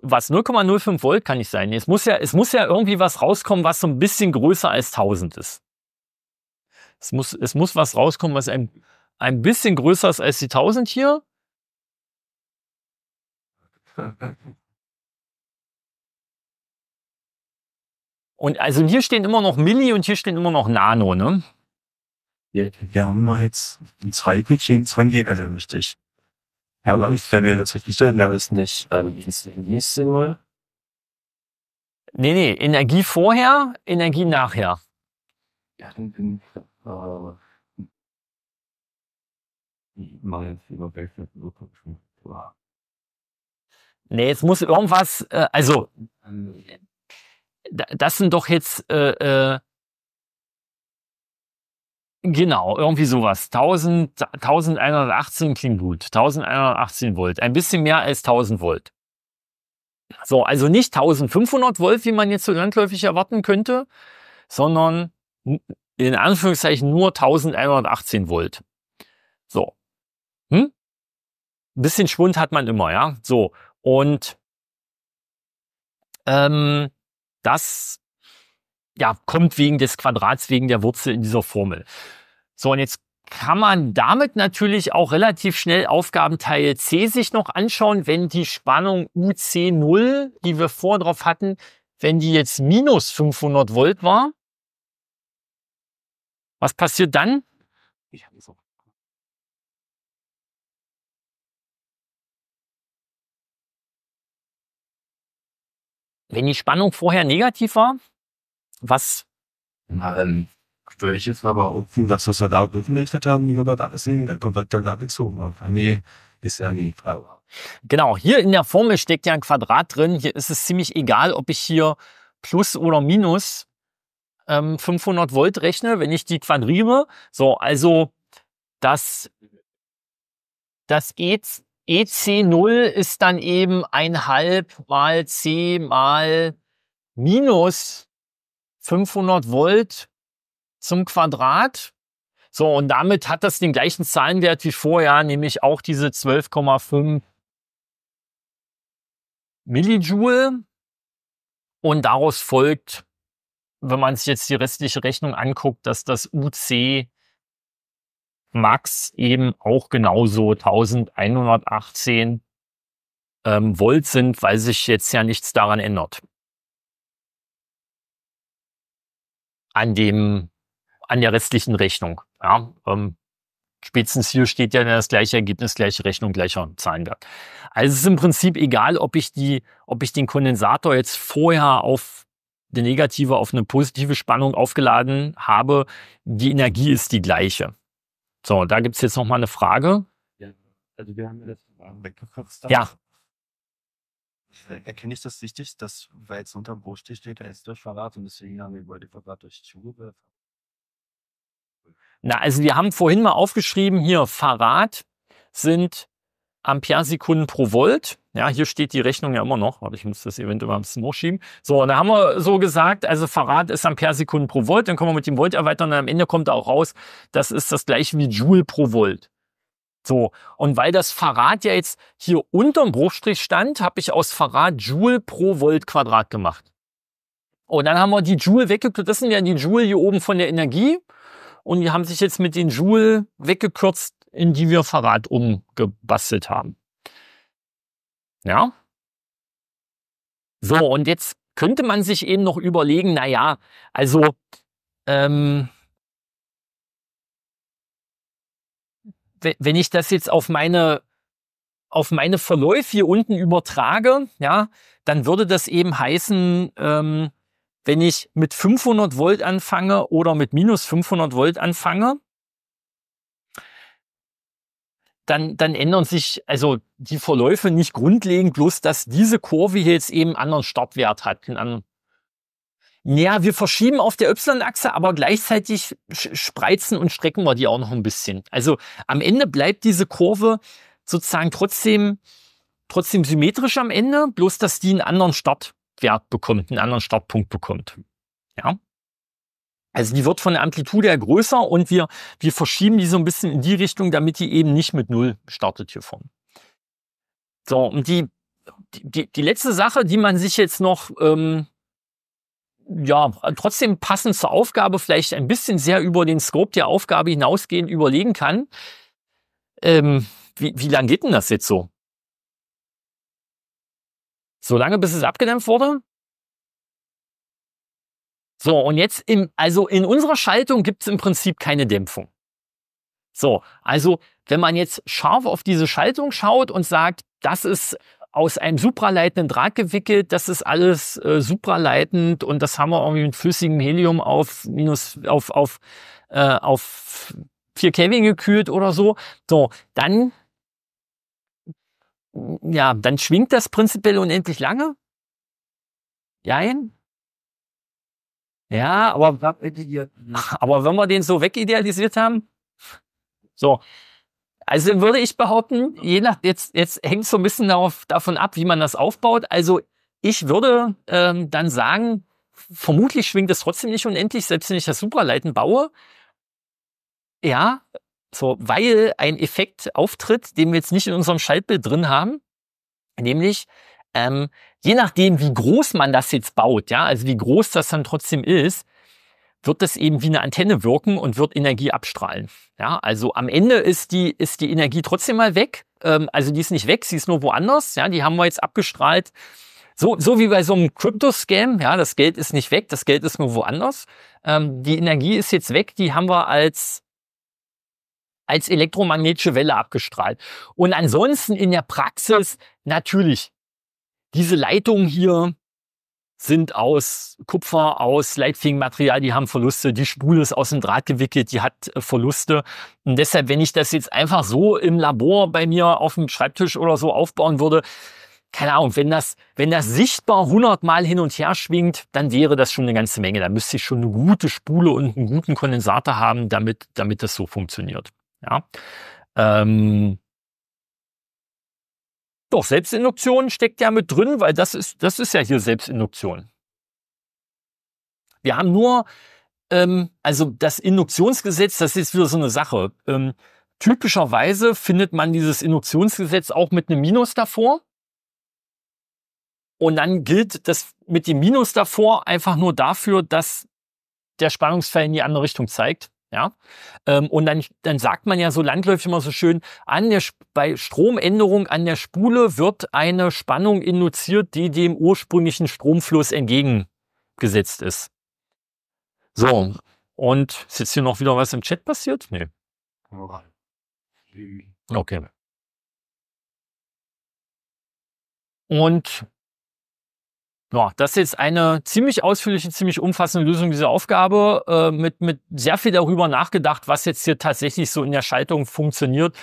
Was 0,05 Volt kann nicht sein. Es muss ja, es muss ja irgendwie was rauskommen, was so ein bisschen größer als 1000 ist. Es muss, es muss was rauskommen, was ein, ein bisschen größer ist als die 1000 hier. Und also hier stehen immer noch Milli und hier stehen immer noch Nano, ne? Ja, wir haben mal jetzt ein Zweigmädchen, zwei Gegner, richtig. Ja, aber also ich kann mir das richtig stellen, aber ist nicht ähm, wie nächste Mal. Nee, nee, Energie vorher, Energie nachher. Ja, dann bin ich ich mache jetzt über welche Nee, jetzt muss irgendwas, äh, also das sind doch jetzt äh, äh genau, irgendwie sowas. 1000, 1118 klingt gut. 1118 Volt. Ein bisschen mehr als 1000 Volt. So, also nicht 1500 Volt, wie man jetzt so landläufig erwarten könnte, sondern in Anführungszeichen nur 1118 Volt. So. Hm? Ein bisschen Schwund hat man immer, ja. So. Und ähm, das ja, kommt wegen des Quadrats, wegen der Wurzel in dieser Formel. So, und jetzt kann man damit natürlich auch relativ schnell Aufgabenteil C sich noch anschauen, wenn die Spannung UC0, die wir vorher drauf hatten, wenn die jetzt minus 500 Volt war, was passiert dann? Ich habe so. Wenn die Spannung vorher negativ war, was? Na, ähm, würde ich jetzt mal behaupten, dass das halt auch haben, wie wir das alles sehen, dann kommt halt da nichts hoch. Nee, ist ja nie frei. Genau, hier in der Formel steckt ja ein Quadrat drin. Hier ist es ziemlich egal, ob ich hier Plus oder Minus ähm, 500 Volt rechne, wenn ich die quadriere. So, also das, das EC, EC0 ist dann eben einhalb mal C mal minus 500 Volt zum Quadrat. So, und damit hat das den gleichen Zahlenwert wie vorher, nämlich auch diese 12,5 Millijoule. Und daraus folgt wenn man sich jetzt die restliche Rechnung anguckt, dass das UC Max eben auch genauso 1118 ähm, Volt sind, weil sich jetzt ja nichts daran ändert. An dem, an der restlichen Rechnung. Ja, ähm, spätestens hier steht ja das gleiche Ergebnis, gleiche Rechnung, gleicher Zahlenwert. Also es ist im Prinzip egal, ob ich die, ob ich den Kondensator jetzt vorher auf eine negative auf eine positive Spannung aufgeladen habe, die Energie ist die gleiche. So, da gibt es jetzt nochmal eine Frage. Ja, also wir haben ja das weggekürzt. Ja. Erkenne ich das richtig, dass, weil es unter dem Buchstich steht, er ist durch Verrat und deswegen haben wir über die Verrat durch Zuge. Na, also wir haben vorhin mal aufgeschrieben, hier Verrat sind Ampere-Sekunden pro Volt. Ja, hier steht die Rechnung ja immer noch. Warte, ich muss das Event immer ein bisschen hochschieben. So, und da haben wir so gesagt, also Farad ist Ampere Sekunden pro Volt. Dann können wir mit dem Volt erweitern und am Ende kommt auch raus, das ist das gleiche wie Joule pro Volt. So, und weil das Farad ja jetzt hier unterm Bruchstrich stand, habe ich aus Farad Joule pro Volt Quadrat gemacht. Und dann haben wir die Joule weggekürzt. Das sind ja die Joule hier oben von der Energie. Und die haben sich jetzt mit den Joule weggekürzt, in die wir Farad umgebastelt haben. Ja? So, und jetzt könnte man sich eben noch überlegen, naja, also ähm, wenn ich das jetzt auf meine auf meine Verläufe hier unten übertrage, ja, dann würde das eben heißen, ähm, wenn ich mit 500 Volt anfange oder mit minus 500 Volt anfange, dann, dann ändern sich also die Verläufe nicht grundlegend, bloß dass diese Kurve hier jetzt eben einen anderen Startwert hat, Naja, wir verschieben auf der Y-Achse, aber gleichzeitig spreizen und strecken wir die auch noch ein bisschen. Also am Ende bleibt diese Kurve sozusagen trotzdem, trotzdem symmetrisch am Ende, bloß dass die einen anderen Startwert bekommt, einen anderen Startpunkt bekommt. Ja. Also die wird von der Amplitude her größer und wir, wir verschieben die so ein bisschen in die Richtung, damit die eben nicht mit Null startet hier vorne. So, und die, die, die letzte Sache, die man sich jetzt noch ähm, ja, trotzdem passend zur Aufgabe vielleicht ein bisschen sehr über den Scope der Aufgabe hinausgehend überlegen kann. Ähm, wie, wie lange geht denn das jetzt so? So lange, bis es abgedämpft wurde? So, und jetzt im, also in unserer Schaltung gibt es im Prinzip keine Dämpfung. So, also wenn man jetzt scharf auf diese Schaltung schaut und sagt, das ist aus einem supraleitenden Draht gewickelt, das ist alles äh, supraleitend und das haben wir irgendwie mit flüssigem Helium auf minus auf auf äh, auf 4 Kelvin gekühlt oder so. So, dann ja, dann schwingt das prinzipiell unendlich lange. Jein. Ja, aber, äh, [LAUGHS] aber wenn wir den so wegidealisiert haben, so. Also würde ich behaupten, je nach, jetzt, jetzt hängt es so ein bisschen darauf, davon ab, wie man das aufbaut. Also ich würde ähm, dann sagen, vermutlich schwingt es trotzdem nicht unendlich, selbst wenn ich das Supraleiten baue. Ja, so, weil ein Effekt auftritt, den wir jetzt nicht in unserem Schaltbild drin haben, nämlich ähm, je nachdem, wie groß man das jetzt baut, ja, also wie groß das dann trotzdem ist, wird das eben wie eine Antenne wirken und wird Energie abstrahlen. Ja, also am Ende ist die, ist die Energie trotzdem mal weg. Ähm, also die ist nicht weg, sie ist nur woanders. Ja, die haben wir jetzt abgestrahlt. So, so wie bei so einem Crypto-Scam, ja, das Geld ist nicht weg, das Geld ist nur woanders. Ähm, die Energie ist jetzt weg, die haben wir als als elektromagnetische Welle abgestrahlt. Und ansonsten in der Praxis natürlich diese Leitungen hier sind aus Kupfer, aus Leitfingmaterial, die haben Verluste. Die Spule ist aus dem Draht gewickelt, die hat äh, Verluste. Und deshalb, wenn ich das jetzt einfach so im Labor bei mir auf dem Schreibtisch oder so aufbauen würde, keine Ahnung, wenn das, wenn das sichtbar 100 Mal hin und her schwingt, dann wäre das schon eine ganze Menge. Da müsste ich schon eine gute Spule und einen guten Kondensator haben, damit, damit das so funktioniert. Ja. Ähm, doch, Selbstinduktion steckt ja mit drin, weil das ist, das ist ja hier Selbstinduktion. Wir haben nur, ähm, also das Induktionsgesetz, das ist wieder so eine Sache. Ähm, typischerweise findet man dieses Induktionsgesetz auch mit einem Minus davor. Und dann gilt das mit dem Minus davor einfach nur dafür, dass der Spannungsfall in die andere Richtung zeigt. Ja? Ähm, und dann, dann sagt man ja so landläufig immer so schön, an der, bei Stromänderung an der Spule wird eine Spannung induziert, die dem ursprünglichen Stromfluss entgegengesetzt ist. So, und ist jetzt hier noch wieder was im Chat passiert? Nee. Okay. Und ja, das ist jetzt eine ziemlich ausführliche, ziemlich umfassende Lösung dieser Aufgabe, äh, mit, mit sehr viel darüber nachgedacht, was jetzt hier tatsächlich so in der Schaltung funktioniert,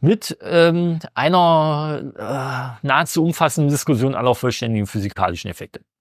mit ähm, einer äh, nahezu umfassenden Diskussion aller vollständigen physikalischen Effekte.